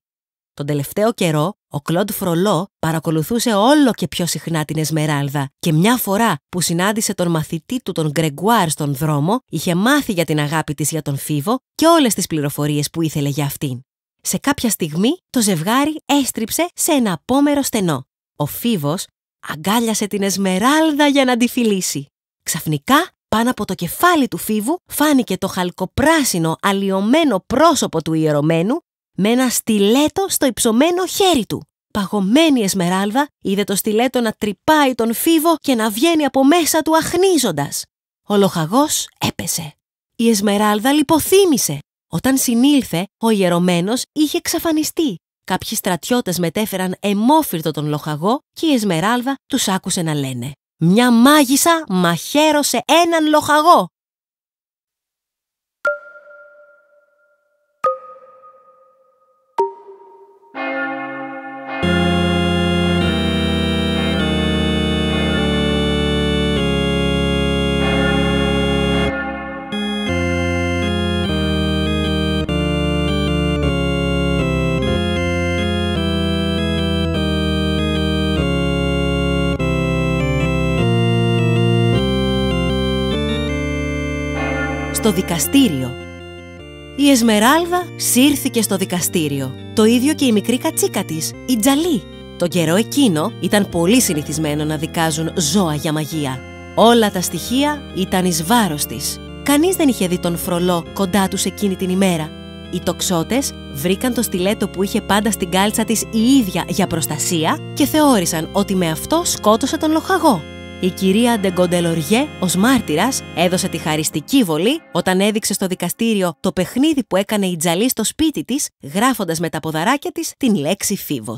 Τον τελευταίο καιρό, ο Κλοντ Φρολό παρακολουθούσε όλο και πιο συχνά την Εσμεράλδα και μια φορά που συνάντησε τον μαθητή του τον Γκρεγκουάρ στον δρόμο, είχε μάθει για την αγάπη της για τον Φίβο και όλες τις πληροφορίες που ήθελε για αυτήν. Σε κάποια στιγμή, το ζευγάρι έστριψε σε ένα απόμερο στενό. Ο Φίβος αγκάλιασε την Εσμεράλδα για να τη φιλήσει. Ξαφνικά, πάνω από το κεφάλι του Φίβου φάνηκε το χαλκοπράσινο αλλοιωμένο πρόσωπο του ιερωμένου με ένα στιλέτο στο υψωμένο χέρι του. Παγωμένη Εσμεράλδα είδε το στιλέτο να τρυπάει τον φίβο και να βγαίνει από μέσα του αχνίζοντας. Ο λοχαγός έπεσε. Η Εσμεράλδα λιποθύμησε. Όταν συνήλθε, ο ιερωμένος είχε εξαφανιστεί. Κάποιοι στρατιώτες μετέφεραν εμόφυρτο τον λοχαγό και η Εσμεράλδα τους άκουσε να λένε «Μια μάγισσα μαχαίρωσε έναν λοχαγό». το δικαστήριο. Η Εσμεράλδα σύρθηκε στο δικαστήριο. Το ίδιο και η μικρή κατσίκα της, η Τζαλή. Το καιρό εκείνο ήταν πολύ συνηθισμένο να δικάζουν ζώα για μαγεία. Όλα τα στοιχεία ήταν εις βάρος της. Κανείς δεν είχε δει τον φρολό κοντά τους εκείνη την ημέρα. Οι τοξότες βρήκαν το στιλέτο που είχε πάντα στην κάλτσα της η ίδια για προστασία και θεώρησαν ότι με αυτό σκότωσε τον λοχαγό η κυρία Ντεγκοντελοριέ ως μάρτυρας έδωσε τη χαριστική βολή όταν έδειξε στο δικαστήριο το παιχνίδι που έκανε η Τζαλή στο σπίτι της, γράφοντας με τα ποδαράκια της την λέξη φίβος.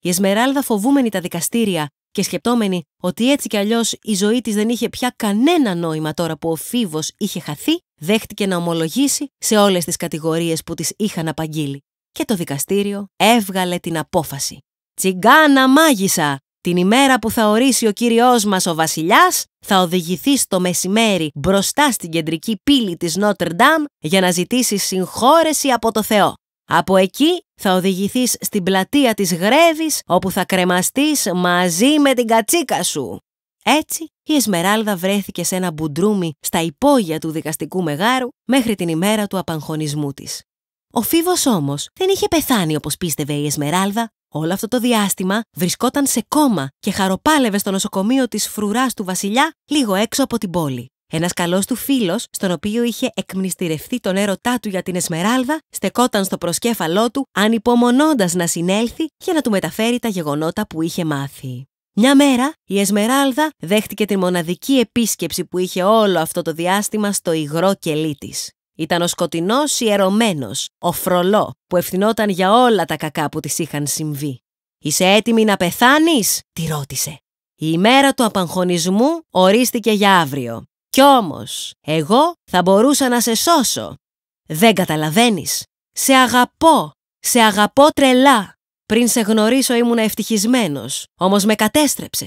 Η Εσμεράλδα, φοβούμενη τα δικαστήρια και σκεπτόμενη ότι έτσι κι αλλιώς η ζωή της δεν είχε πια κανένα νόημα τώρα που ο φίβος είχε χαθεί, δέχτηκε να ομολογήσει σε όλες τις κατηγορίες που της είχαν απαγγείλει. Και το δικαστήριο έβγαλε την απόφαση. Τσιγκάνα μάγισσα, την ημέρα που θα ορίσει ο Κύριός μας ο Βασιλιάς, θα οδηγηθεί στο μεσημέρι μπροστά στην κεντρική πύλη της Νότερ Ντάμ για να ζητήσεις συγχώρεση από το Θεό. Από εκεί θα οδηγηθείς στην πλατεία της Γρέβης, όπου θα κρεμαστείς μαζί με την κατσίκα σου. Έτσι, η Εσμεράλδα βρέθηκε σε ένα μπουντρούμι στα υπόγεια του δικαστικού μεγάρου μέχρι την ημέρα του απαγχωνισμού της. Ο Φίβος όμως δεν είχε πεθάνει όπως πίστευε η Εσμεράλδα. Όλο αυτό το διάστημα βρισκόταν σε κόμμα και χαροπάλευε στο νοσοκομείο της φρουράς του Βασιλιά λίγο έξω από την πόλη. Ένας καλός του φίλος, στον οποίο είχε εκμνηστηρευτεί τον έρωτά του για την Εσμεράλδα, στεκόταν στο προσκέφαλό του, ανυπομονώντας να συνέλθει για να του μεταφέρει τα γεγονότα που είχε μάθει. Μια μέρα, η Εσμεράλδα δέχτηκε την μοναδική επίσκεψη που είχε όλο αυτό το διάστημα στο υγρό κελί της. Ήταν ο σκοτεινός ιερωμένος, ο φρολό, που ευθυνόταν για όλα τα κακά που της είχαν συμβεί. Είσαι έτοιμη να πεθάνεις, τη ρώτησε. Η ημέρα του απαγχωνισμού ορίστηκε για αύριο. Κι όμως, εγώ θα μπορούσα να σε σώσω. Δεν καταλαβαίνεις. Σε αγαπώ. Σε αγαπώ τρελά. Πριν σε γνωρίσω ήμουν ευτυχισμένος, όμως με κατέστρεψες.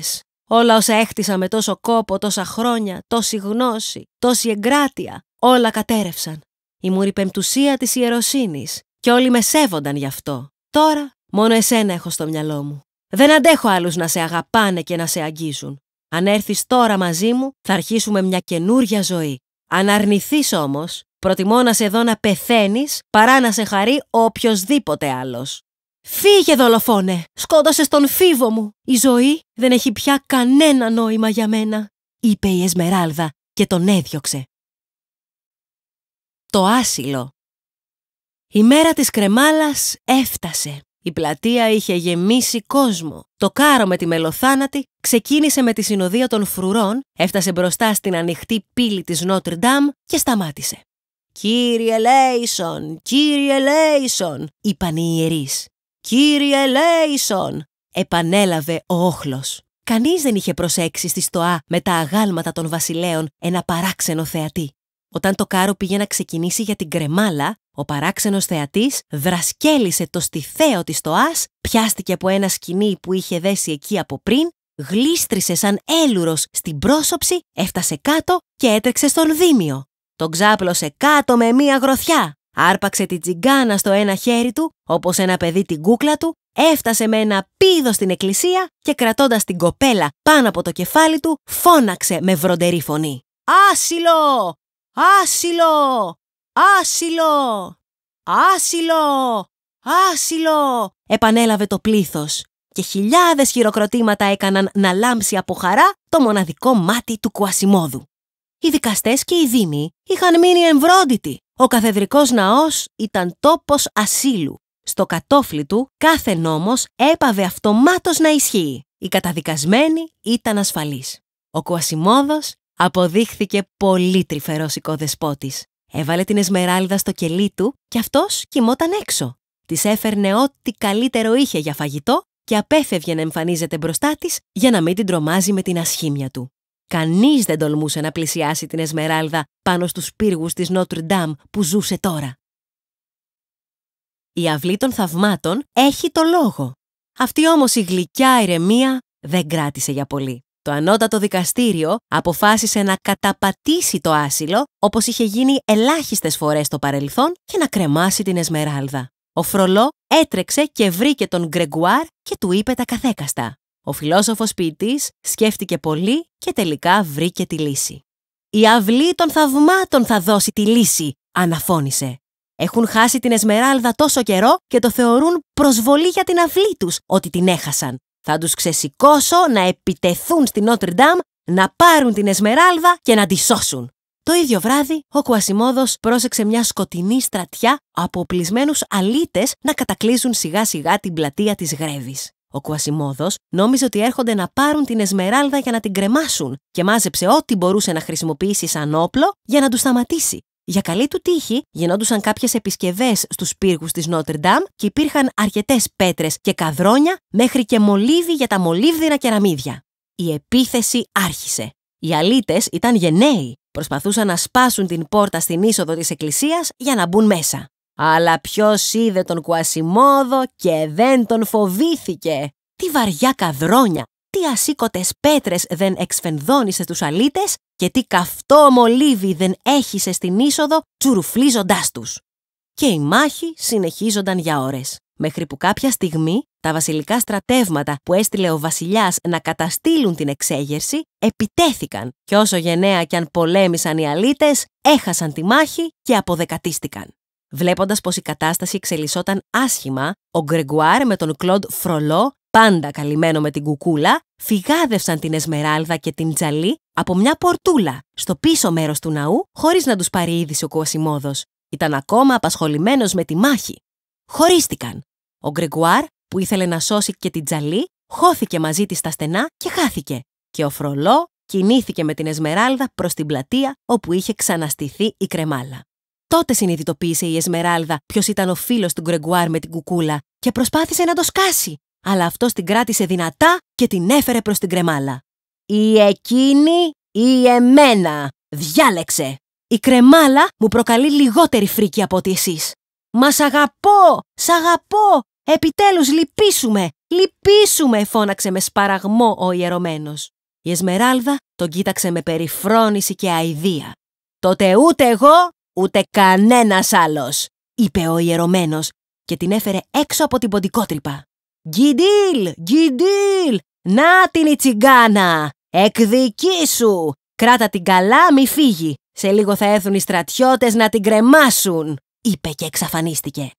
Όλα όσα έχτισα με τόσο κόπο, τόσα χρόνια, τόση γνώση, τόση εγκράτεια, όλα κατέρευσαν. Η μουρή πεμπτουσία της ιεροσύνης και όλοι με σέβονταν γι' αυτό. Τώρα μόνο εσένα έχω στο μυαλό μου. Δεν αντέχω άλλους να σε αγαπάνε και να σε αγγίζουν. Αν έρθεις τώρα μαζί μου θα αρχίσουμε μια καινούρια ζωή. Αν αρνηθείς όμως, προτιμώ να σε δω να πεθαίνεις παρά να σε χαρεί οποιοδήποτε άλλος. Φύγε δολοφόνε, Σκότωσε τον φίβο μου. Η ζωή δεν έχει πια κανένα νόημα για μένα, είπε η Εσμεράλδα και τον έδιωξε το άσυλο. Η μέρα της κρεμάλας έφτασε. Η πλατεία είχε γεμίσει κόσμο. Το κάρο με τη μελοθάνατη ξεκίνησε με τη συνοδεία των φρουρών, έφτασε μπροστά στην ανοιχτή πύλη της Νότρ και σταμάτησε. «Κύριε Λέισον, κύριε Λέισον», είπαν οι ιερείς. «Κύριε Λέισον», επανέλαβε ο όχλος. Κανείς δεν είχε προσέξει στη στοά με τα αγάλματα των βασιλέων ένα παράξενο θεατή. Όταν το κάρο πήγε να ξεκινήσει για την κρεμάλα, ο παράξενος θεατής δρασκέλισε το στιθέο της το άς, πιάστηκε από ένα σκηνή που είχε δέσει εκεί από πριν, γλίστρισε σαν έλουρος στην πρόσωψη, έφτασε κάτω και έτρεξε στον δίμιο. Τον ξάπλωσε κάτω με μία γροθιά. Άρπαξε την τσιγκάνα στο ένα χέρι του, όπως ένα παιδί την κούκλα του, έφτασε με ένα πίδο στην εκκλησία και κρατώντας την κοπέλα πάνω από το κεφάλι του, φώναξε με βροντερή φωνή. «Άσυλο! Άσυλο! Άσυλο! Άσυλο! Άσυλο! επανέλαβε το πλήθος και χιλιάδες χειροκροτήματα έκαναν να λάμψει από χαρά το μοναδικό μάτι του Κουασιμόδου. Οι δικαστές και οι δήμοι είχαν μείνει εμβρόντιτοι. Ο καθεδρικός ναός ήταν τόπος ασύλου. Στο κατόφλι του κάθε νόμος έπαβε αυτομάτως να ισχύει. Οι καταδικασμένοι ήταν ασφαλείς. Ο Κουασιμόδος Αποδείχθηκε πολύ τρυφερός οικοδεσπότης. Έβαλε την Εσμεράλδα στο κελί του και αυτός κοιμόταν έξω. Της έφερνε ό,τι καλύτερο είχε για φαγητό και απέφευγε να εμφανίζεται μπροστά της για να μην την τρομάζει με την ασχήμια του. Κανείς δεν τολμούσε να πλησιάσει την Εσμεράλδα πάνω στους πύργους της Νότρ Ντάμ που ζούσε τώρα. Η αυλή των θαυμάτων έχει το λόγο. Αυτή όμως η γλυκιά ηρεμία δεν κράτησε για πολύ. Το ανώτατο δικαστήριο αποφάσισε να καταπατήσει το άσυλο, όπως είχε γίνει ελάχιστες φορές στο παρελθόν, και να κρεμάσει την Εσμεράλδα. Ο Φρολό έτρεξε και βρήκε τον Γκρεγκουάρ και του είπε τα καθέκαστα. Ο φιλόσοφος ποιητής σκέφτηκε πολύ και τελικά βρήκε τη λύση. «Η αυλή των θαυμάτων θα δώσει τη λύση», αναφώνησε. Έχουν χάσει την Εσμεράλδα τόσο καιρό και το θεωρούν προσβολή για την αυλή τους ότι την έχασαν. Θα τους ξεσηκώσω να επιτεθούν στην Νότρι Ντάμ, να πάρουν την Εσμεράλδα και να τη σώσουν. Το ίδιο βράδυ, ο Κουασιμόδος πρόσεξε μια σκοτεινή στρατιά από οπλισμένους αλίτες να κατακλείζουν σιγά σιγά την πλατεία της Γρέβης. Ο Κουασιμόδος νόμιζε ότι έρχονται να πάρουν την Εσμεράλδα για να την κρεμάσουν και μάζεψε ό,τι μπορούσε να χρησιμοποιήσει σαν όπλο για να τους σταματήσει. Για καλή του τύχη γινόντουσαν κάποιες επισκευές στους πύργους της Ντάμ και υπήρχαν αρκετές πέτρες και καδρόνια μέχρι και μολύβι για τα μολύβδινα κεραμίδια. Η επίθεση άρχισε. Οι αλήτες ήταν γενναίοι. Προσπαθούσαν να σπάσουν την πόρτα στην είσοδο της εκκλησίας για να μπουν μέσα. Αλλά ποιος είδε τον Κουασιμόδο και δεν τον φοβήθηκε. Τι βαριά καδρόνια, τι ασήκωτες πέτρες δεν εξφενδώνησε στου αλήτες και τι καυτό μολύβι δεν έχισε στην είσοδο τσουρουφλίζοντάς τους. Και οι μάχοι συνεχίζονταν για ώρες, μέχρι που κάποια στιγμή τα βασιλικά στρατεύματα που έστειλε ο βασιλιάς να καταστήλουν την εξέγερση επιτέθηκαν και όσο γενναία κι αν πολέμησαν οι αλήτες έχασαν τη μάχη και αποδεκατίστηκαν. Βλέποντας πως η κατάσταση εξελισσόταν άσχημα, ο Γκρεγκουάρ με τον Κλοντ Φρολό πάντα καλυμμένο με την κουκούλα, φυγάδευσαν την Εσμεράλδα και την Τζαλή από μια πορτούλα στο πίσω μέρος του ναού, χωρίς να τους πάρει είδηση ο Κουασιμόδος. Ήταν ακόμα απασχολημένος με τη μάχη. Χωρίστηκαν. Ο Γκρεγκουάρ, που ήθελε να σώσει και την Τζαλή, χώθηκε μαζί της στα στενά και χάθηκε. Και ο Φρολό κινήθηκε με την Εσμεράλδα προς την πλατεία όπου είχε ξαναστηθεί η κρεμάλα. Τότε συνειδητοποίησε η Εσμεράλδα ποιος ήταν ο φίλος του Γκρεγκουάρ με την κουκούλα και προσπάθησε να το σκάσει αλλά αυτός την κράτησε δυνατά και την έφερε προς την κρεμάλα. «Ή εκείνη ή εμένα! Διάλεξε! Η κρεμάλα μου προκαλεί λιγότερη φρίκη από ότι εσείς. Μα αγαπώ! Σ' αγαπώ! Επιτέλους λυπήσουμε! Λυπήσουμε! φώναξε με σπαραγμό ο ιερωμένος. Η Εσμεράλδα τον κοίταξε με περιφρόνηση και αηδία. «Τότε ούτε εγώ, ούτε κανένας άλλος», είπε ο ιερωμένος και την έφερε έξω από την ποντικότρυπα. Γκιντήλ, γκιντήλ, να την η τσιγκάνα, εκδικήσου, κράτα την καλά μη φύγει, σε λίγο θα έρθουν οι στρατιώτες να την κρεμάσουν, είπε και εξαφανίστηκε.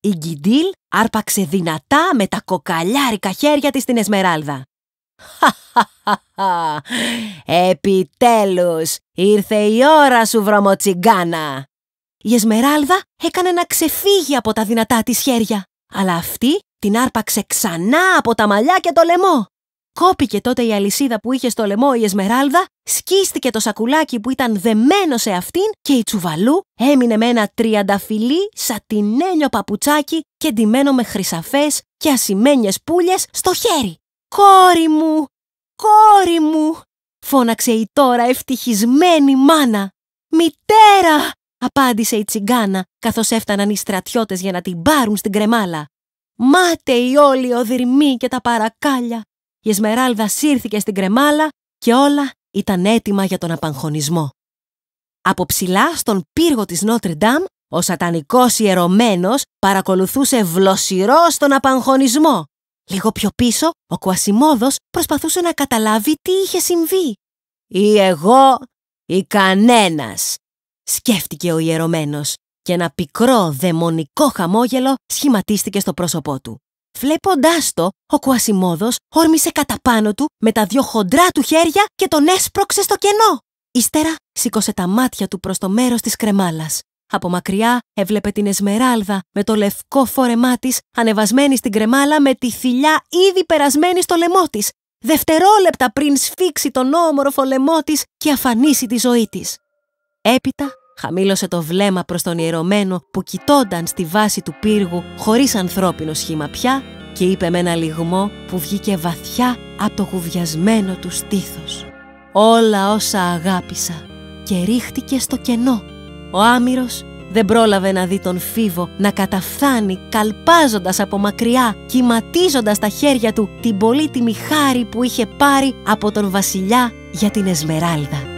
Η Γκιντήλ άρπαξε δυνατά με τα κοκαλιάρικα χέρια της την Εσμεράλδα. «Χαχαχαχα! Επιτέλους! Ήρθε η ώρα σου, βρωμοτσιγκάνα!» Η Εσμεράλδα έκανε να ξεφύγει από τα δυνατά της χέρια, αλλά αυτή την άρπαξε ξανά από τα μαλλιά και το λαιμό. Κόπηκε τότε η αλυσίδα που είχε στο λαιμό η Εσμεράλδα, σκίστηκε το σακουλάκι που ήταν δεμένο σε αυτήν και η τσουβαλού έμεινε με ένα τριανταφυλί σατινένιο παπουτσάκι και ντυμένο με χρυσαφές και ασημένιες πουλιες στο χέρι. «Κόρη μου! Κόρη μου!» φώναξε η τώρα ευτυχισμένη μάνα. «Μητέρα!» απάντησε η τσιγκάνα καθώς έφταναν οι στρατιώτες για να την πάρουν στην κρεμάλα οι όλοι οι οδυρμή και τα παρακάλια. Η Εσμεράλδα σύρθηκε στην κρεμάλα και όλα ήταν έτοιμα για τον απαγχωνισμό. Από ψηλά στον πύργο της Νότρινταμ, ο σατανικός ιερωμένος παρακολουθούσε βλοσιρός στον απαγχωνισμό. Λίγο πιο πίσω, ο Κουασιμόδος προσπαθούσε να καταλάβει τι είχε συμβεί. «Ή εγώ ή κανένας», σκέφτηκε ο ιερωμένος και ένα πικρό δαιμονικό χαμόγελο σχηματίστηκε στο πρόσωπό του. Βλέποντάς το, ο Κουασιμόδος όρμησε κατά πάνω του με τα δυο χοντρά του χέρια και τον έσπρωξε στο κενό. Ύστερα σήκωσε τα μάτια του προς το μέρος της κρεμάλας. Από μακριά έβλεπε την Εσμεράλδα με το λευκό φόρεμά της ανεβασμένη στην κρεμάλα με τη θηλιά ήδη περασμένη στο λαιμό της, δευτερόλεπτα πριν σφίξει τον όμορφο λαιμό της και αφανίσει τη ζωή της. Έπειτα Χαμήλωσε το βλέμμα προς τον ιερωμένο που κοιτώνταν στη βάση του πύργου χωρίς ανθρώπινο σχήμα πια και είπε με ένα λιγμό που βγήκε βαθιά από το γουβιασμένο του στήθος. Όλα όσα αγάπησα και ρίχτηκε στο κενό. Ο Άμυρος δεν πρόλαβε να δει τον φίβο να καταφθάνει καλπάζοντας από μακριά, κυματίζοντας τα χέρια του την πολύτιμη χάρη που είχε πάρει από τον βασιλιά για την Εσμεράλδα.